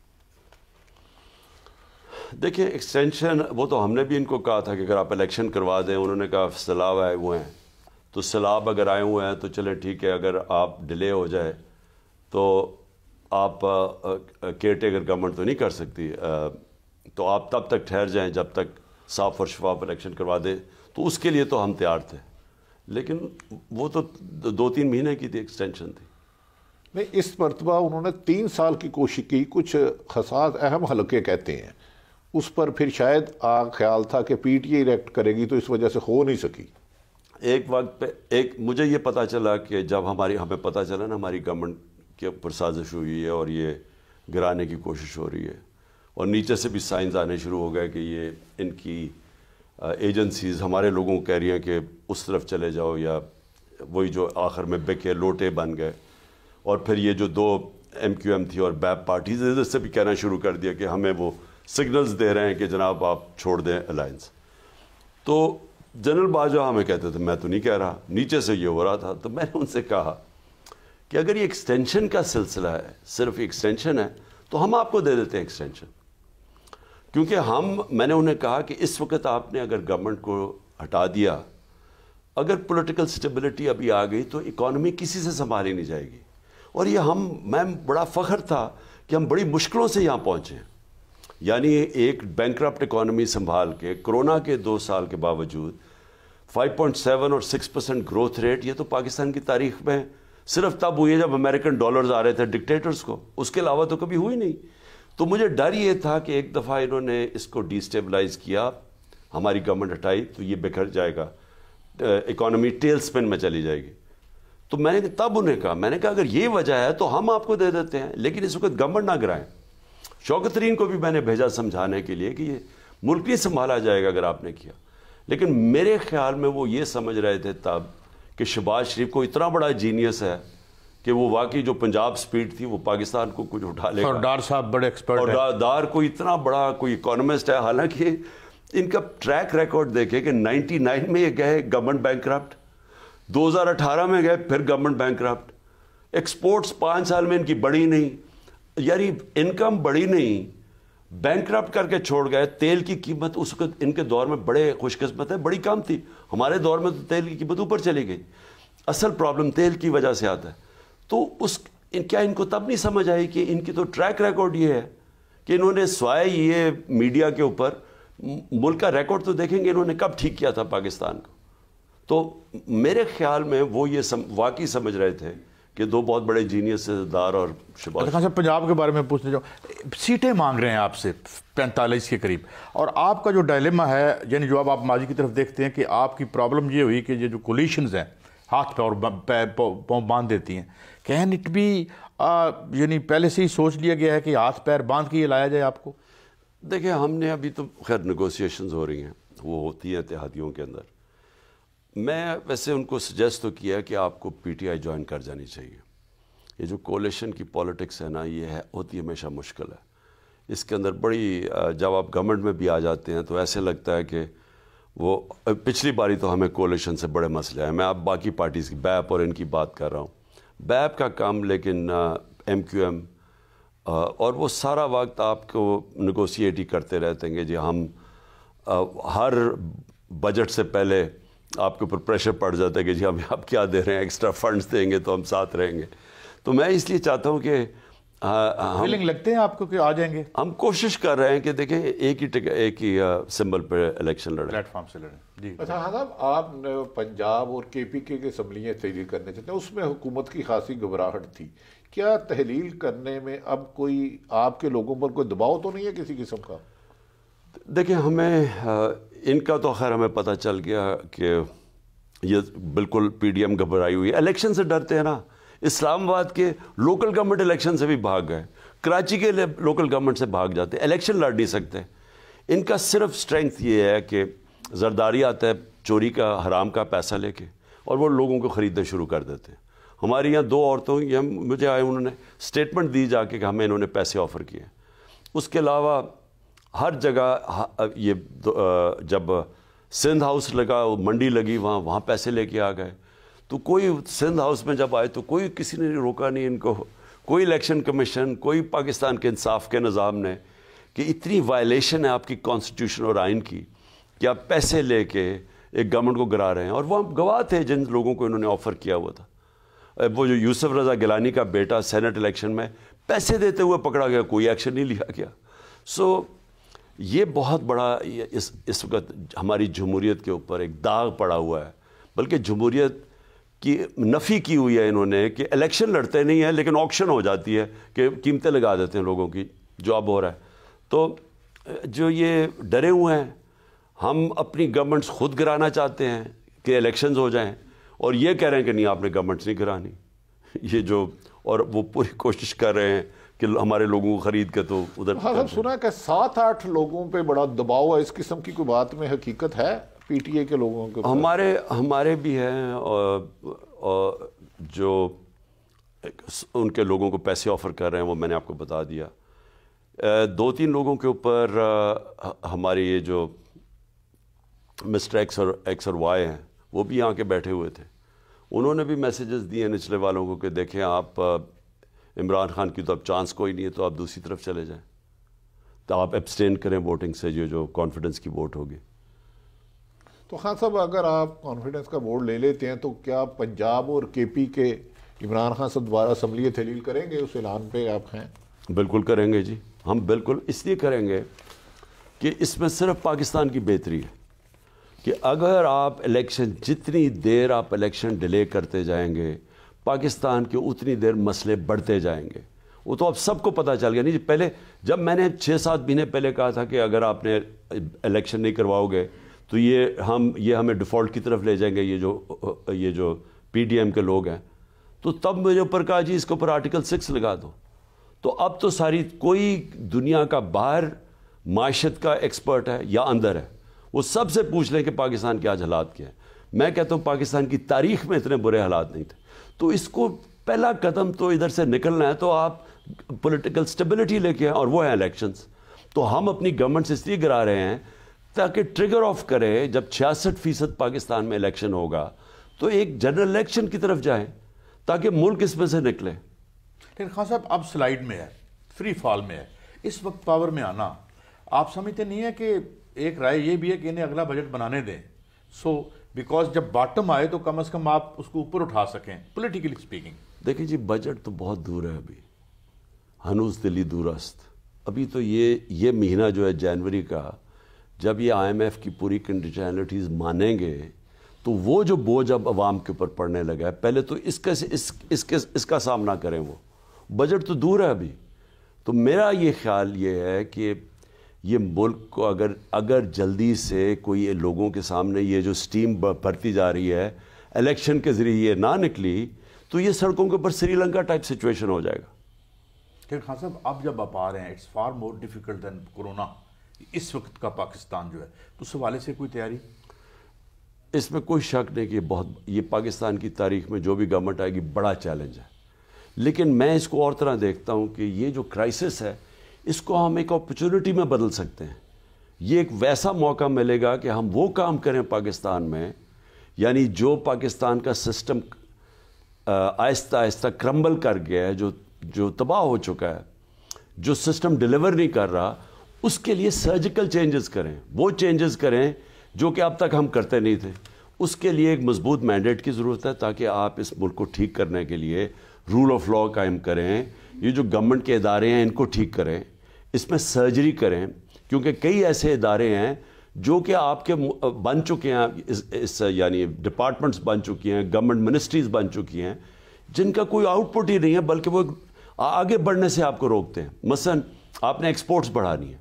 देखिए एक्सटेंशन वो तो हमने भी इनको कहा था कि अगर आप इलेक्शन करवा दें उन्होंने कहा फैसला आए वो हैं तो सैलाब अगर आए हुए हैं तो चले ठीक है अगर आप डिले हो जाए तो आप केयर टेकर गवर्नमेंट तो नहीं कर सकती आ, तो आप तब तक ठहर जाएं जब तक साफ और शफाफ इलेक्शन करवा दें तो उसके लिए तो हम तैयार थे लेकिन वो तो दो तीन महीने की थी एक्सटेंशन थी नहीं इस मरतबा उन्होंने तीन साल की कोशिश की कुछ खसास अहम हलके कहते हैं उस पर फिर शायद आ ख्याल था कि पी टी आई एक्ट करेगी तो इस वजह से हो नहीं सकी एक वक्त पे एक मुझे ये पता चला कि जब हमारी हमें पता चला ना हमारी गवर्नमेंट के ऊपर साजिश हुई है और ये गिराने की कोशिश हो रही है और नीचे से भी साइंस आने शुरू हो गए कि ये इनकी एजेंसीज हमारे लोगों को कह रही हैं कि उस तरफ चले जाओ या वही जो आखिर में बिके लोटे बन गए और फिर ये जो दो एम क्यू एम थी और बैप पार्टीज इधर से भी कहना शुरू कर दिया कि हमें वो सिग्नल्स दे रहे हैं कि जनाब आप छोड़ दें अलायंस तो जनरल बाजवा हमें कहते थे मैं तो नहीं कह रहा नीचे से ये हो रहा था तो मैंने उनसे कहा कि अगर ये एक्सटेंशन का सिलसिला है सिर्फ एक्सटेंशन है तो हम आपको दे देते हैं एक्सटेंशन क्योंकि हम मैंने उन्हें कहा कि इस वक्त आपने अगर गवर्नमेंट को हटा दिया अगर पॉलिटिकल स्टेबिलिटी अभी आ गई तो इकॉनमी किसी से संभाली नहीं जाएगी और ये हम मैम बड़ा फ़ख्र था कि हम बड़ी मुश्किलों से यहाँ पहुँचे हैं यानी एक बैंक्रप्ट इकॉनमी संभाल के कोरोना के दो साल के बावजूद 5.7 और 6 परसेंट ग्रोथ रेट ये तो पाकिस्तान की तारीख में सिर्फ तब हुई है जब अमेरिकन डॉलर्स आ रहे थे डिक्टेटर्स को उसके अलावा तो कभी हुई नहीं तो मुझे डर ये था कि एक दफ़ा इन्होंने इसको डिस्टेबलाइज किया हमारी गवर्नमेंट हटाई तो ये बिखर जाएगा इकोनॉमी टेल स्पिन में चली जाएगी तो मैंने तब उन्हें कहा मैंने कहा अगर ये वजह है तो हम आपको दे देते हैं लेकिन इस वक्त गवर्नमेंट ना गिराएं शौकतरीन को भी मैंने भेजा समझाने के लिए कि ये मुल्क ही संभाला जाएगा अगर आपने किया लेकिन मेरे ख्याल में वो ये समझ रहे थे तब कि शहबाज शरीफ को इतना बड़ा जीनियस है कि वो वाकई जो पंजाब स्पीड थी वो पाकिस्तान को कुछ उठा लेगा और डार साहब बड़े एक्सपर्ट और डार, डार इतना बड़ा कोई इकोनॉमिस्ट है हालांकि इनका ट्रैक रिकॉर्ड देखे कि 99 में ये गए गवर्नमेंट बैंक 2018 में गए फिर गवर्नमेंट बैंक एक्सपोर्ट्स पाँच साल में इनकी बड़ी नहीं यार इनकम बड़ी नहीं बैंक करके छोड़ गए तेल की कीमत उस वक्त इनके दौर में बड़े खुशकस्मत है बड़ी कम थी हमारे दौर में तो तेल की कीमत ऊपर चली गई असल प्रॉब्लम तेल की वजह से आता है तो उस इन, क्या इनको तब नहीं समझ आई कि इनकी तो ट्रैक रिकॉर्ड ये है कि इन्होंने स्वाय ये मीडिया के ऊपर मुल्क का रिकॉर्ड तो देखेंगे इन्होंने कब ठीक किया था पाकिस्तान को तो मेरे ख्याल में वो ये सम, वाकई समझ रहे थे कि दो बहुत बड़े जीनियस दार और अच्छा, शिबाज अच्छा, पंजाब के बारे में पूछने जाओ सीटें मांग रहे हैं आपसे पैंतालीस के करीब और आपका जो डायलेमा है यानी जो अब आप माजी की तरफ देखते हैं कि आपकी प्रॉब्लम ये हुई कि ये जो कोलिशंस हैं हाथ पे और पाँव बांध देती हैं कैन इट भी यानी पहले से ही सोच लिया गया है कि हाथ पैर बांध के ये लाया जाए आपको देखिए हमने अभी तो खैर नगोसिएशन हो रही हैं वो होती हैं इतिहादियों के अंदर मैं वैसे उनको सजेस्ट तो किया कि आपको पीटीआई ज्वाइन कर जानी चाहिए ये जो कोलेशन की पॉलिटिक्स है ना ये है होती हमेशा मुश्किल है इसके अंदर बड़ी जब आप गवर्नमेंट में भी आ जाते हैं तो ऐसे लगता है कि वो पिछली बारी तो हमें कोलेशन से बड़े मसले हैं मैं अब बाकी पार्टीज़ की बैप और इनकी बात कर रहा हूँ बैप का काम लेकिन एम क्यू एम और वो सारा वक्त आपको नगोसिएट ही करते रहते हैं जी हम आ, हर बजट से पहले आपके ऊपर प्रेशर पड़ जाता है कि जी हम आप क्या दे रहे हैं एक्स्ट्रा फंड्स देंगे तो हम साथ रहेंगे तो मैं इसलिए चाहता हूँ कि फीलिंग हाँ, हाँ, लगते हैं आपको कि आ जाएंगे हम कोशिश कर रहे हैं कि देखें एक ही एक ही सिंबल पर इलेक्शन लड़े प्लेटफॉर्म से लड़े जी अच्छा हाँ, साहब आप पंजाब और के पी के असम्बलियाँ तहरीर करने चाहते हैं उसमें हुकूमत की खासी घबराहट थी क्या तहलील करने में अब कोई आपके लोगों पर कोई दबाव तो नहीं है किसी किस्म का देखिए हमें इनका तो खैर हमें पता चल गया कि ये बिल्कुल पीडीएम घबराई हुई है इलेक्शन से डरते हैं ना इस्लामाबाद के लोकल गवर्नमेंट इलेक्शन से भी भाग गए कराची के लोकल गवर्नमेंट से भाग जाते इलेक्शन लड़ नहीं सकते इनका सिर्फ स्ट्रेंथ ये है कि जरदारी आता है चोरी का हराम का पैसा लेके और वो लोगों को ख़रीदना शुरू कर देते हैं हमारे यहाँ दो औरतों ये मुझे आए उन्होंने स्टेटमेंट दी जाके कि हमें इन्होंने पैसे ऑफ़र किए उसके अलावा हर जगह ये जब सिंध हाउस लगा मंडी लगी वहाँ वहाँ पैसे लेके आ गए तो कोई सिंध हाउस में जब आए तो कोई किसी ने रोका नहीं इनको कोई इलेक्शन कमीशन कोई पाकिस्तान के इंसाफ के निज़ाम ने कि इतनी वायलेशन है आपकी कॉन्स्टिट्यूशन और आइन की कि आप पैसे लेके एक गवर्नमेंट को गिरा रहे हैं और वो गवाह थे जिन लोगों को इन्होंने ऑफ़र किया हुआ था वो जो यूसुफ रज़ा गिलानी का बेटा सेनेट इलेक्शन में पैसे देते हुए पकड़ा गया कोई एक्शन नहीं लिया गया सो so, ये बहुत बड़ा इस इस वक्त हमारी जमहूरीत के ऊपर एक दाग पड़ा हुआ है बल्कि जमहूरीत की नफ़ी की हुई है इन्होंने कि इलेक्शन लड़ते नहीं हैं लेकिन ऑक्शन हो जाती है कि कीमतें लगा देते हैं लोगों की जॉब हो रहा है तो जो ये डरे हुए हैं हम अपनी गवर्नमेंट्स खुद गिराना चाहते हैं कि इलेक्शन हो जाएं और ये कह रहे हैं कि नहीं आपने गवर्नमेंट्स नहीं गिरानी ये जो और वो पूरी कोशिश कर रहे हैं कि हमारे लोगों को खरीद के तो उधर हाँ सर सुना कि सात आठ लोगों पे बड़ा दबाव है इस किस्म की कोई बात में हकीकत है पीटीए के लोगों के हमारे हमारे भी हैं जो उनके लोगों को पैसे ऑफ़र कर रहे हैं वो मैंने आपको बता दिया दो तीन लोगों के ऊपर हमारे ये जो मिस्टर एक्स और एक्स और वाई हैं वो भी यहाँ के बैठे हुए थे उन्होंने भी मैसेजेस दिए निचले वालों को कि देखें आप इमरान खान की तो अब चांस कोई नहीं है तो आप दूसरी तरफ चले जाएं तो आप एब्सटेन करें वोटिंग से जो जो कॉन्फिडेंस की वोट होगी तो खान साहब अगर आप कॉन्फिडेंस का वोट ले लेते हैं तो क्या पंजाब और के पी के इमरान खान साहब दोबारा असम्बली तहलील करेंगे उस ऐलान पर आप हैं बिल्कुल करेंगे जी हम बिल्कुल इसलिए करेंगे कि इसमें सिर्फ पाकिस्तान की बेहतरी है कि अगर आप इलेक्शन जितनी देर आप इलेक्शन डिले करते जाएंगे पाकिस्तान के उतनी देर मसले बढ़ते जाएंगे वो तो अब सबको पता चल गया नहीं पहले जब मैंने छः सात महीने पहले कहा था कि अगर आपने इलेक्शन नहीं करवाओगे तो ये हम ये हमें डिफ़ॉल्ट की तरफ ले जाएंगे ये जो ये जो पी के लोग हैं तो तब मेरे ऊपर कहा जी इसके ऊपर आर्टिकल सिक्स लगा दो तो अब तो सारी कोई दुनिया का बाहर माशत का एक्सपर्ट है या अंदर है वो सबसे पूछ लें कि पाकिस्तान के आज हालात क्या हैं मैं कहता हूँ पाकिस्तान की तारीख में इतने बुरे हालात नहीं थे तो इसको पहला कदम तो इधर से निकलना है तो आप पॉलिटिकल स्टेबिलिटी लेके आए और वो है इलेक्शंस तो हम अपनी से इसलिए गिरा रहे हैं ताकि ट्रिगर ऑफ करें जब छियासठ फीसद पाकिस्तान में इलेक्शन होगा तो एक जनरल इलेक्शन की तरफ जाए ताकि मुल्क इसमें से निकले लेकिन खान साहब अब स्लाइड में है फ्री फॉल में है इस वक्त पावर में आना आप समझते नहीं है कि एक राय ये भी है कि इन्हें अगला बजट बनाने दें सो so, बिकॉज जब बॉटम आए तो कम अज़ कम आप उसको ऊपर उठा सकें पोलिटिकली स्पीकिंग देखिए जी बजट तो बहुत दूर है अभी हनूज दिल्ली दूरस्त अभी तो ये ये महीना जो है जनवरी का जब ये आईएमएफ की पूरी कंडीशनलिटीज़ मानेंगे तो वो जो बोझ अब आवाम के ऊपर पड़ने लगा है पहले तो से इस, इसके इसका सामना करें वो बजट तो दूर है अभी तो मेरा ये ख्याल ये है कि ये मुल्क को अगर अगर जल्दी से कोई लोगों के सामने ये जो स्टीम भरती जा रही है इलेक्शन के ज़रिए ये ना निकली तो ये सड़कों के ऊपर श्रीलंका टाइप सिचुएशन हो जाएगा लेकिन खान साहब अब जब आप आ रहे हैं it's far more difficult than corona इस वक्त का पाकिस्तान जो है तो उस हवाले से कोई तैयारी इसमें कोई शक नहीं कि बहुत ये पाकिस्तान की तारीख में जो भी गवर्नमेंट आएगी बड़ा चैलेंज है लेकिन मैं इसको और तरह देखता हूँ कि ये जो क्राइसिस है इसको हम एक अपॉर्चुनिटी में बदल सकते हैं ये एक वैसा मौका मिलेगा कि हम वो काम करें पाकिस्तान में यानी जो पाकिस्तान का सिस्टम आहिस्ता आहिस्ता क्रम्बल कर गया है जो जो तबाह हो चुका है जो सिस्टम डिलीवर नहीं कर रहा उसके लिए सर्जिकल चेंजेस करें वो चेंजेस करें जो कि अब तक हम करते नहीं थे उसके लिए एक मजबूत मैंडेट की ज़रूरत है ताकि आप इस मुल्क को ठीक करने के लिए रूल ऑफ लॉ कायम करें ये जो गवर्नमेंट के इदारे हैं इनको ठीक करें इसमें सर्जरी करें क्योंकि कई ऐसे इदारे हैं जो कि आपके बन चुके हैं इस, इस यानी डिपार्टमेंट्स बन चुकी हैं गवर्नमेंट मिनिस्ट्रीज़ बन चुकी हैं जिनका कोई आउटपुट ही नहीं है बल्कि वो आगे बढ़ने से आपको रोकते हैं मसलन आपने एक्सपोर्ट्स बढ़ानी है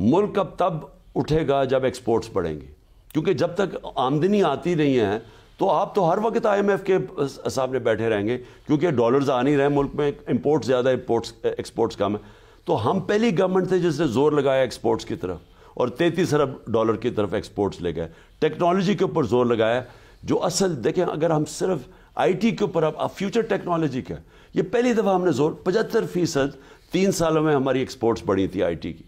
मुल्क अब तब उठेगा जब एक्सपोर्ट्स बढ़ेंगे क्योंकि जब तक आमदनी आती नहीं है तो आप तो हर वक्त आईएमएफ के सामने बैठे रहेंगे क्योंकि डॉलर्स आ नहीं रहे मुल्क में इंपोर्ट्स ज़्यादा इंपोर्ट्स एक्सपोर्ट्स कम है तो हम पहली गवर्नमेंट थे जिसने ज़ोर लगाया एक्सपोर्ट्स की तरफ और तैतीस अरब डॉलर की तरफ एक्सपोर्ट्स ले गए टेक्नोलॉजी के ऊपर ज़ोर लगाया जो असल देखें अगर हम सिर्फ आईटी के ऊपर अब फ्यूचर टेक्नोलॉजी का ये पहली दफ़ा हमने जोर पचहत्तर फीसद तीन सालों में हमारी एक्सपोर्ट्स बढ़ी थी आईटी की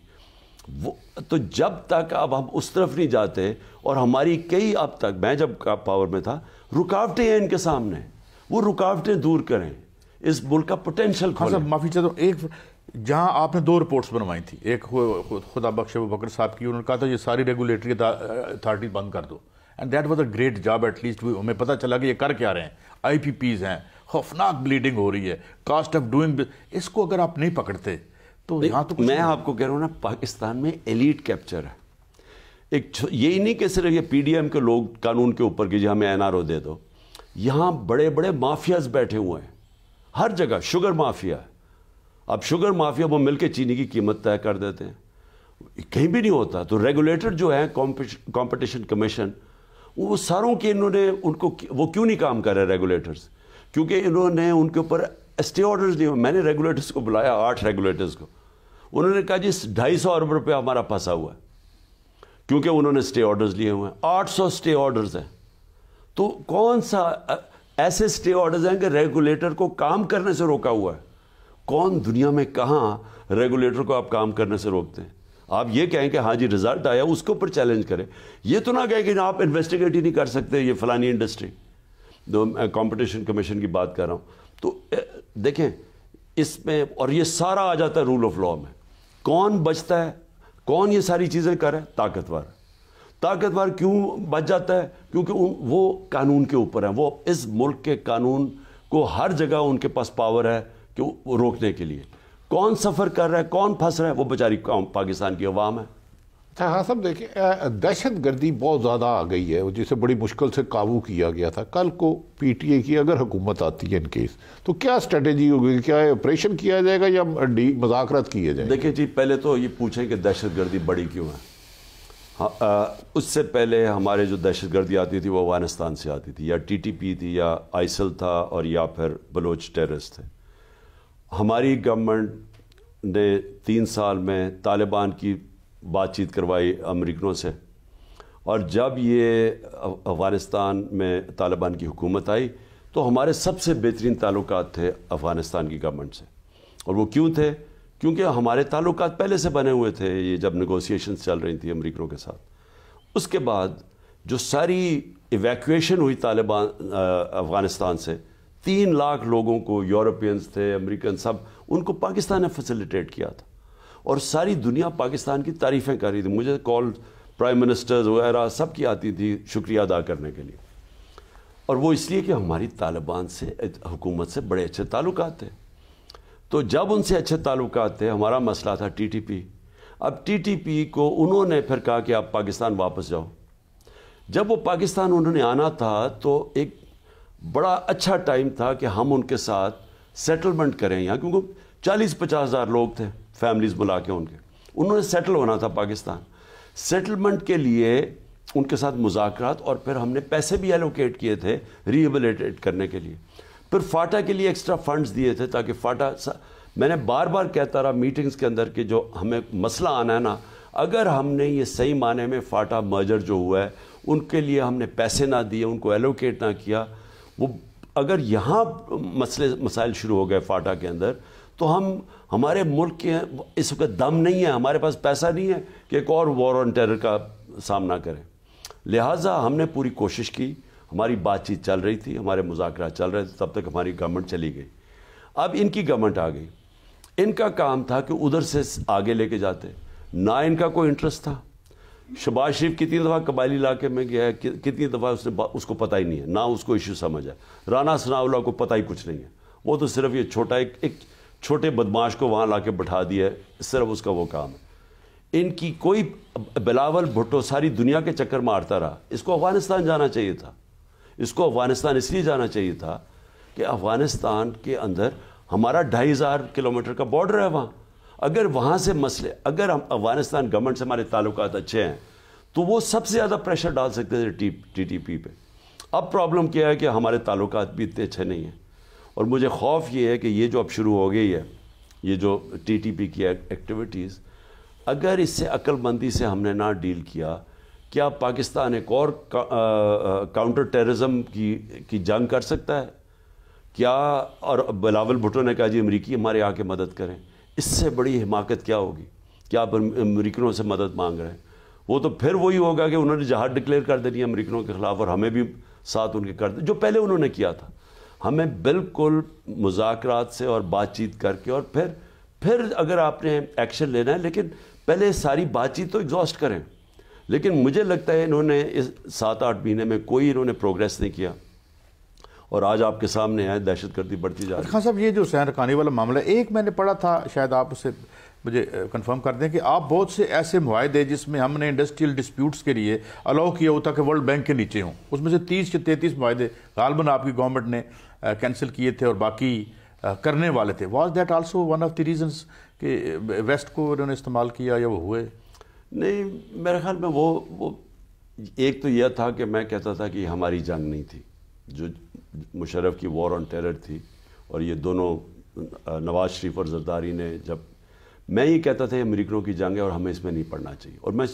वो तो जब तक अब हम उस तरफ नहीं जाते और हमारी कई अब तक मैं जब पावर में था रुकावटें हैं इनके सामने वो रुकावटें दूर करें इस मुल्क का पोटेंशियल हाँ खोलें माफी चाहता हूँ एक जहां आपने दो रिपोर्ट्स बनवाई थी एक खुदा बख्श अबू बकर साहब की उन्होंने कहा था ये सारी रेगुलेटरी अथॉरिटी बंद कर दो and that was a great job at least हमें पता चला कि ये कर क्या रहे हैं आई पी पीज हैं खौफनाक ब्लीडिंग हो रही है कास्ट ऑफ डूइंग इसको अगर आप नहीं पकड़ते तो यहाँ तो मैं आपको कह रहा हूँ ना पाकिस्तान में एलिट कैप्चर है एक यही नहीं कि सिर्फ ये पीडीएम के लोग कानून के ऊपर की हमें एनआरओ दे दो यहाँ बड़े बड़े माफियाज बैठे हुए हैं हर जगह शुगर माफिया अब शुगर माफिया वो मिलकर चीनी की कीमत तय कर देते हैं कहीं भी नहीं होता तो रेगुलेटर जो है कंपटीशन कमीशन वो सारों के इन्होंने उनको वो क्यों नहीं काम कर रहे रेगुलेटर्स क्योंकि इन्होंने उनके ऊपर स्टे ऑर्डर्स दिए मैंने रेगुलेटर्स को बुलाया आठ रेगुलेटर्स को उन्होंने कहा जी ढाई सौ अरब रुपया हमारा फंसा हुआ है क्योंकि उन्होंने स्टे ऑर्डर्स लिए हुए हैं आठ सौ स्टे ऑर्डर्स हैं तो कौन सा ऐसे स्टे ऑर्डर्स हैं कि रेगुलेटर को काम करने से रोका हुआ है कौन दुनिया में कहाँ रेगुलेटर को आप काम करने से रोकते हैं आप ये कहें कि हाँ जी रिजल्ट आया उसके ऊपर चैलेंज करें ये तो ना कहें कि आप इन्वेस्टिगेट ही नहीं कर सकते ये फलानी इंडस्ट्री जो कंपटीशन कमीशन की बात कर रहा हूँ तो देखें इसमें और ये सारा आ जाता है रूल ऑफ लॉ में कौन बचता है कौन ये सारी चीज़ें करे ताकतवर ताकतवर क्यों बच जाता है क्योंकि वो कानून के ऊपर है वो इस मुल्क के कानून को हर जगह उनके पास पावर है क्यों वो रोकने के लिए कौन सफ़र कर रहा है कौन फंस रहा है वो बेचारी पाकिस्तान की अवाम है अच्छा, हाँ सब देखिए दहशत गर्दी बहुत ज़्यादा आ गई है जिसे बड़ी मुश्किल से काबू किया गया था कल को पीटीए की अगर हुकूमत आती है इनकेस तो क्या स्ट्रेटेजी होगी क्या ऑपरेशन किया जाएगा या डी मजाकरत किए जाए देखिए जी पहले तो ये पूछें कि दहशत गर्दी बड़ी क्यों है हाँ, उससे पहले हमारे जो दहशत गर्दी आती थी वो अफगानिस्तान से आती थी या टी टी पी थी या आइसल था और या फिर बलोच टेरिस थे हमारी गवर्नमेंट ने तीन साल में तालिबान की बातचीत करवाई अमरीकनों से और जब ये अफ़गानिस्तान में तालिबान की हुकूमत आई तो हमारे सबसे बेहतरीन ताल्लुक थे अफ़गानिस्तान की गवर्नमेंट से और वो क्यों थे क्योंकि हमारे ताल्लुक पहले से बने हुए थे ये जब नगोसिएशन चल रही थी अमरीकनों के साथ उसके बाद जो सारी इवैक्यूएशन हुई तालिबान अफ़गानिस्तान से तीन लाख लोगों को यूरोपियंस थे अमेरिकन सब उनको पाकिस्तान ने फैसिलिटेट किया था और सारी दुनिया पाकिस्तान की तारीफ़ें कर रही थी मुझे कॉल प्राइम मिनिस्टर्स वगैरह सब की आती थी शुक्रिया अदा करने के लिए और वो इसलिए कि हमारी तालिबान से हुकूमत से बड़े अच्छे ताल्लुक थे तो जब उनसे अच्छे ताल्लुक थे हमारा मसला था टी अब टी को उन्होंने फिर कहा कि आप पाकिस्तान वापस जाओ जब वो पाकिस्तान उन्होंने आना था तो एक बड़ा अच्छा टाइम था कि हम उनके साथ सेटलमेंट करें यहाँ क्योंकि चालीस पचास हज़ार लोग थे फैमिलीज बुला के उनके उन्होंने सेटल होना था पाकिस्तान सेटलमेंट के लिए उनके साथ मुजाकर और फिर हमने पैसे भी एलोकेट किए थे रिहेबलेटेड करने के लिए फिर फाटा के लिए एक्स्ट्रा फंड्स दिए थे ताकि फाटा मैंने बार बार कहता रहा मीटिंग्स के अंदर कि जो हमें मसला आना है ना अगर हमने ये सही माने में फाटा मर्जर जो हुआ है उनके लिए हमने पैसे ना दिए उनको एलोकेट ना किया वो अगर यहाँ मसले मसाइल शुरू हो गए फाटा के अंदर तो हम हमारे मुल्क के इस वक्त दम नहीं है हमारे पास पैसा नहीं है कि एक और वॉर ऑन टेरर का सामना करें लिहाजा हमने पूरी कोशिश की हमारी बातचीत चल रही थी हमारे मुजाकर चल रहे थे तब तक हमारी गवर्नमेंट चली गई अब इनकी गवर्नमेंट आ गई इनका काम था कि उधर से आगे लेके जाते ना इनका कोई इंटरेस्ट था शबाज शरीफ कितनी दफ़ा कबायली इलाके में गया है कि, कितनी दफ़ा उसने उसको पता ही नहीं है ना उसको इशू समझ है राना सनाउल्ला को पता ही कुछ नहीं है वो तो सिर्फ ये छोटा एक एक छोटे बदमाश को वहाँ ला के बैठा दिया है सिर्फ उसका वो काम है इनकी कोई बिलावल भुट्टो सारी दुनिया के चक्कर मारता रहा इसको अफ़गानिस्तान जाना चाहिए था इसको अफ़गानिस्तान इसलिए जाना चाहिए था कि अफ़गानिस्तान के अंदर हमारा ढाई हज़ार किलोमीटर का बॉर्डर है वहाँ अगर वहाँ से मसले अगर हम अफगानिस्तान गवर्नमेंट से हमारे ताल्लुक अच्छे हैं तो वो सबसे ज़्यादा प्रेशर डाल सकते थे टी टी टी पी पर अब प्रॉब्लम क्या है कि हमारे ताल्लुक भी इतने अच्छे नहीं हैं और मुझे खौफ ये है कि ये जो अब शुरू हो गई है ये जो टी टी पी की एक्टिविटीज़ अगर इससे अक्लमंदी से हमने ना डील किया क्या पाकिस्तान एक और का, आ, आ, काउंटर टेररिज्म की की जंग कर सकता है क्या और बिलावल भुटो ने कहा जी अमरीकी हमारे आके मदद करें इससे बड़ी हिमाकत क्या होगी कि आप अमरीकनों से मदद मांग रहे हैं वो तो फिर वही होगा कि उन्होंने जहाज डिक्लेयर कर देनी है अमरीकनों के ख़िलाफ़ और हमें भी साथ उनके कर दे जो पहले उन्होंने किया था हमें बिल्कुल मुजाकर से और बातचीत करके और फिर फिर अगर आपने एक्शन लेना है लेकिन पहले सारी बातचीत तो एग्जॉस्ट करें लेकिन मुझे लगता है इन्होंने इस सात आठ महीने में कोई इन्होंने प्रोग्रेस नहीं किया और आज आपके सामने आए दहशत गर्दी बढ़ती जा रही है खान साहब ये जो सैन रखाने वाला मामला एक मैंने पढ़ा था शायद आप उसे मुझे कंफर्म कर दें कि आप बहुत से ऐसे माहदे जिसमें हमने इंडस्ट्रियल डिस्प्यूट्स के लिए अलाउ किया होता कि वर्ल्ड बैंक के नीचे हों उसमें से तीस से तैंतीस माहदे गालबन आपकी गवर्नमेंट ने कैंसिल किए थे और बाकी करने वाले थे was that also one of the reasons कि वेस्ट को उन्होंने इस्तेमाल किया या वो हुए नहीं मेरे ख्याल में वो वो एक तो यह था कि मैं कहता था कि हमारी जंग नहीं थी जो मुशरफ की वॉर ऑन टेरर थी और ये दोनों नवाज़ शरीफ और जरदारी ने जब मैं ये कहता था अमरीकनों की जंग है और हमें इसमें नहीं पढ़ना चाहिए और मैं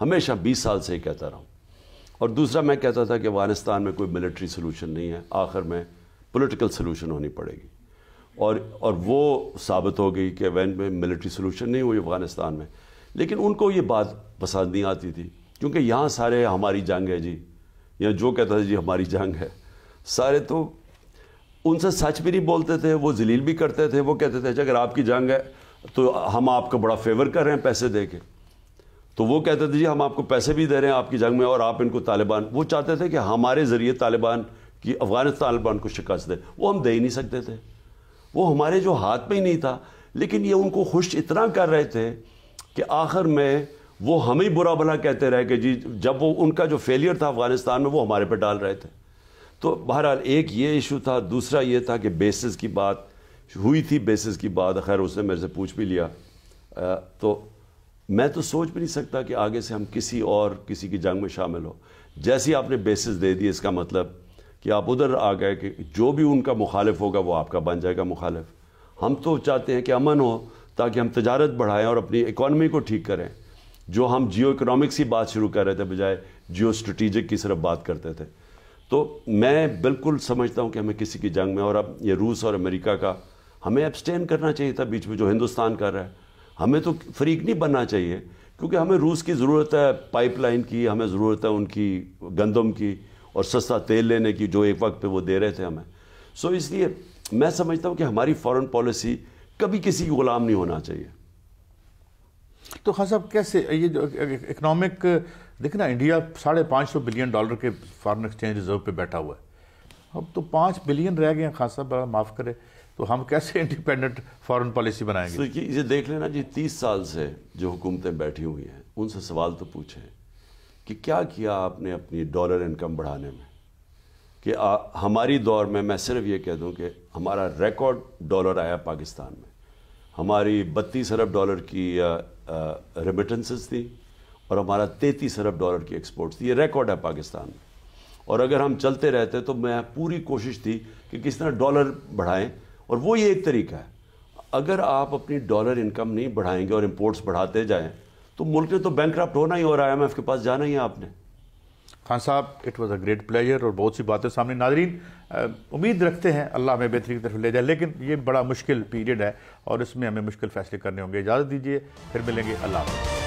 हमेशा 20 साल से ही कहता रहा हूँ और दूसरा मैं कहता था कि अफ़गानिस्तान में कोई मिलिट्री सोलूशन नहीं है आखिर में पोलिटिकल सोलूशन होनी पड़ेगी और और वो साबित हो गई कि वैन में मिलिट्री सोलूशन नहीं हुई अफ़गानिस्तान में लेकिन उनको ये बात पसंद नहीं आती थी क्योंकि यहाँ सारे हमारी जंग है जी या जो कहता था जी हमारी जंग है सारे तो उनसे सच भी नहीं बोलते थे वो जलील भी करते थे वो कहते थे अच्छा अगर आपकी जंग है तो हम आपका बड़ा फेवर कर रहे हैं पैसे दे के तो वो कहते थे जी हम आपको पैसे भी दे रहे हैं आपकी जंग में और आप इनको तालिबान वो चाहते थे कि हमारे ज़रिए तालिबान की अफगानिस्तान तालिबान को शिकस्त दे वो हम दे ही नहीं सकते थे वो हमारे जो हाथ में ही नहीं था लेकिन ये उनको खुश इतना कर रहे थे कि आखिर में वो हमें बुरा भला कहते रहे कि जी जब वो उनका जो फेलियर था अफगानिस्तान में वो हमारे पे डाल रहे थे तो बहरहाल एक ये इशू था दूसरा ये था कि बेसिस की बात हुई थी बेसिस की बात खैर उसने मेरे से पूछ भी लिया आ, तो मैं तो सोच भी नहीं सकता कि आगे से हम किसी और किसी की जंग में शामिल हो जैसी आपने बेसिस दे दी इसका मतलब कि आप उधर आ गए कि जो भी उनका मुखालिफ होगा वो आपका बन जाएगा मुखालिफ हम तो चाहते हैं कि अमन हो ताकि हम तजारत बढ़ाएं और अपनी इकानमी को ठीक करें जो हम जियो इकोनॉमिक्स की बात शुरू कर रहे थे बजाय जियो स्ट्रेटिजिक की सिर्फ बात करते थे तो मैं बिल्कुल समझता हूँ कि हमें किसी की जंग में और अब ये रूस और अमेरिका का हमें एब्सटेन करना चाहिए था बीच में जो हिंदुस्तान कर रहा है हमें तो फ्रीक नहीं बनना चाहिए क्योंकि हमें रूस की ज़रूरत है पाइपलाइन की हमें ज़रूरत है उनकी गंदम की और सस्ता तेल लेने की जो एक वक्त पे वो दे रहे थे हमें सो so, इसलिए मैं समझता हूँ कि हमारी फॉरेन पॉलिसी कभी किसी की गुलाम नहीं होना चाहिए तो खास साहब कैसे ये जो इकोनॉमिक देखना इंडिया साढ़े पाँच सौ बिलियन डॉलर के फॉरन एक्सचेंज रिजर्व पे बैठा हुआ है हम तो पाँच बिलियन रह गए हैं खान साहब बड़ा माफ़ करे तो हम कैसे इंडिपेंडेंट फॉरेन पॉलिसी बनाएंगे तो ये, ये देख लेना जी तीस साल से जो हुकूमतें बैठी हुई हैं उनसे सवाल तो पूछें कि क्या किया आपने अपनी डॉलर इनकम बढ़ाने में कि आ, हमारी दौर में मैं सिर्फ ये कह दूँ कि हमारा रिकॉर्ड डॉलर आया पाकिस्तान में हमारी बत्तीस अरब डॉलर की रेमिटेंसेस थी और हमारा तैंतीस अरब डॉलर की एक्सपोर्ट्स थी ये रिकॉर्ड है पाकिस्तान में और अगर हम चलते रहते तो मैं पूरी कोशिश थी कि किस तरह डॉलर बढ़ाएं और वो ये एक तरीका है अगर आप अपनी डॉलर इनकम नहीं बढ़ाएंगे और इम्पोर्ट्स बढ़ाते जाएं तो मुल्क ने तो बैंक होना ही और आई के पास जाना ही है आपने खान साहब it was a great pleasure और बहुत सी बातें सामने नाजरीन उम्मीद रखते हैं अल्लाह हमें बेहतरी की तरफ ले जाए लेकिन ये बड़ा मुश्किल पीरियड है और इसमें हमें मुश्किल फैसले करने होंगे इजाज़त दीजिए फिर मिलेंगे अल्लाह हाफ़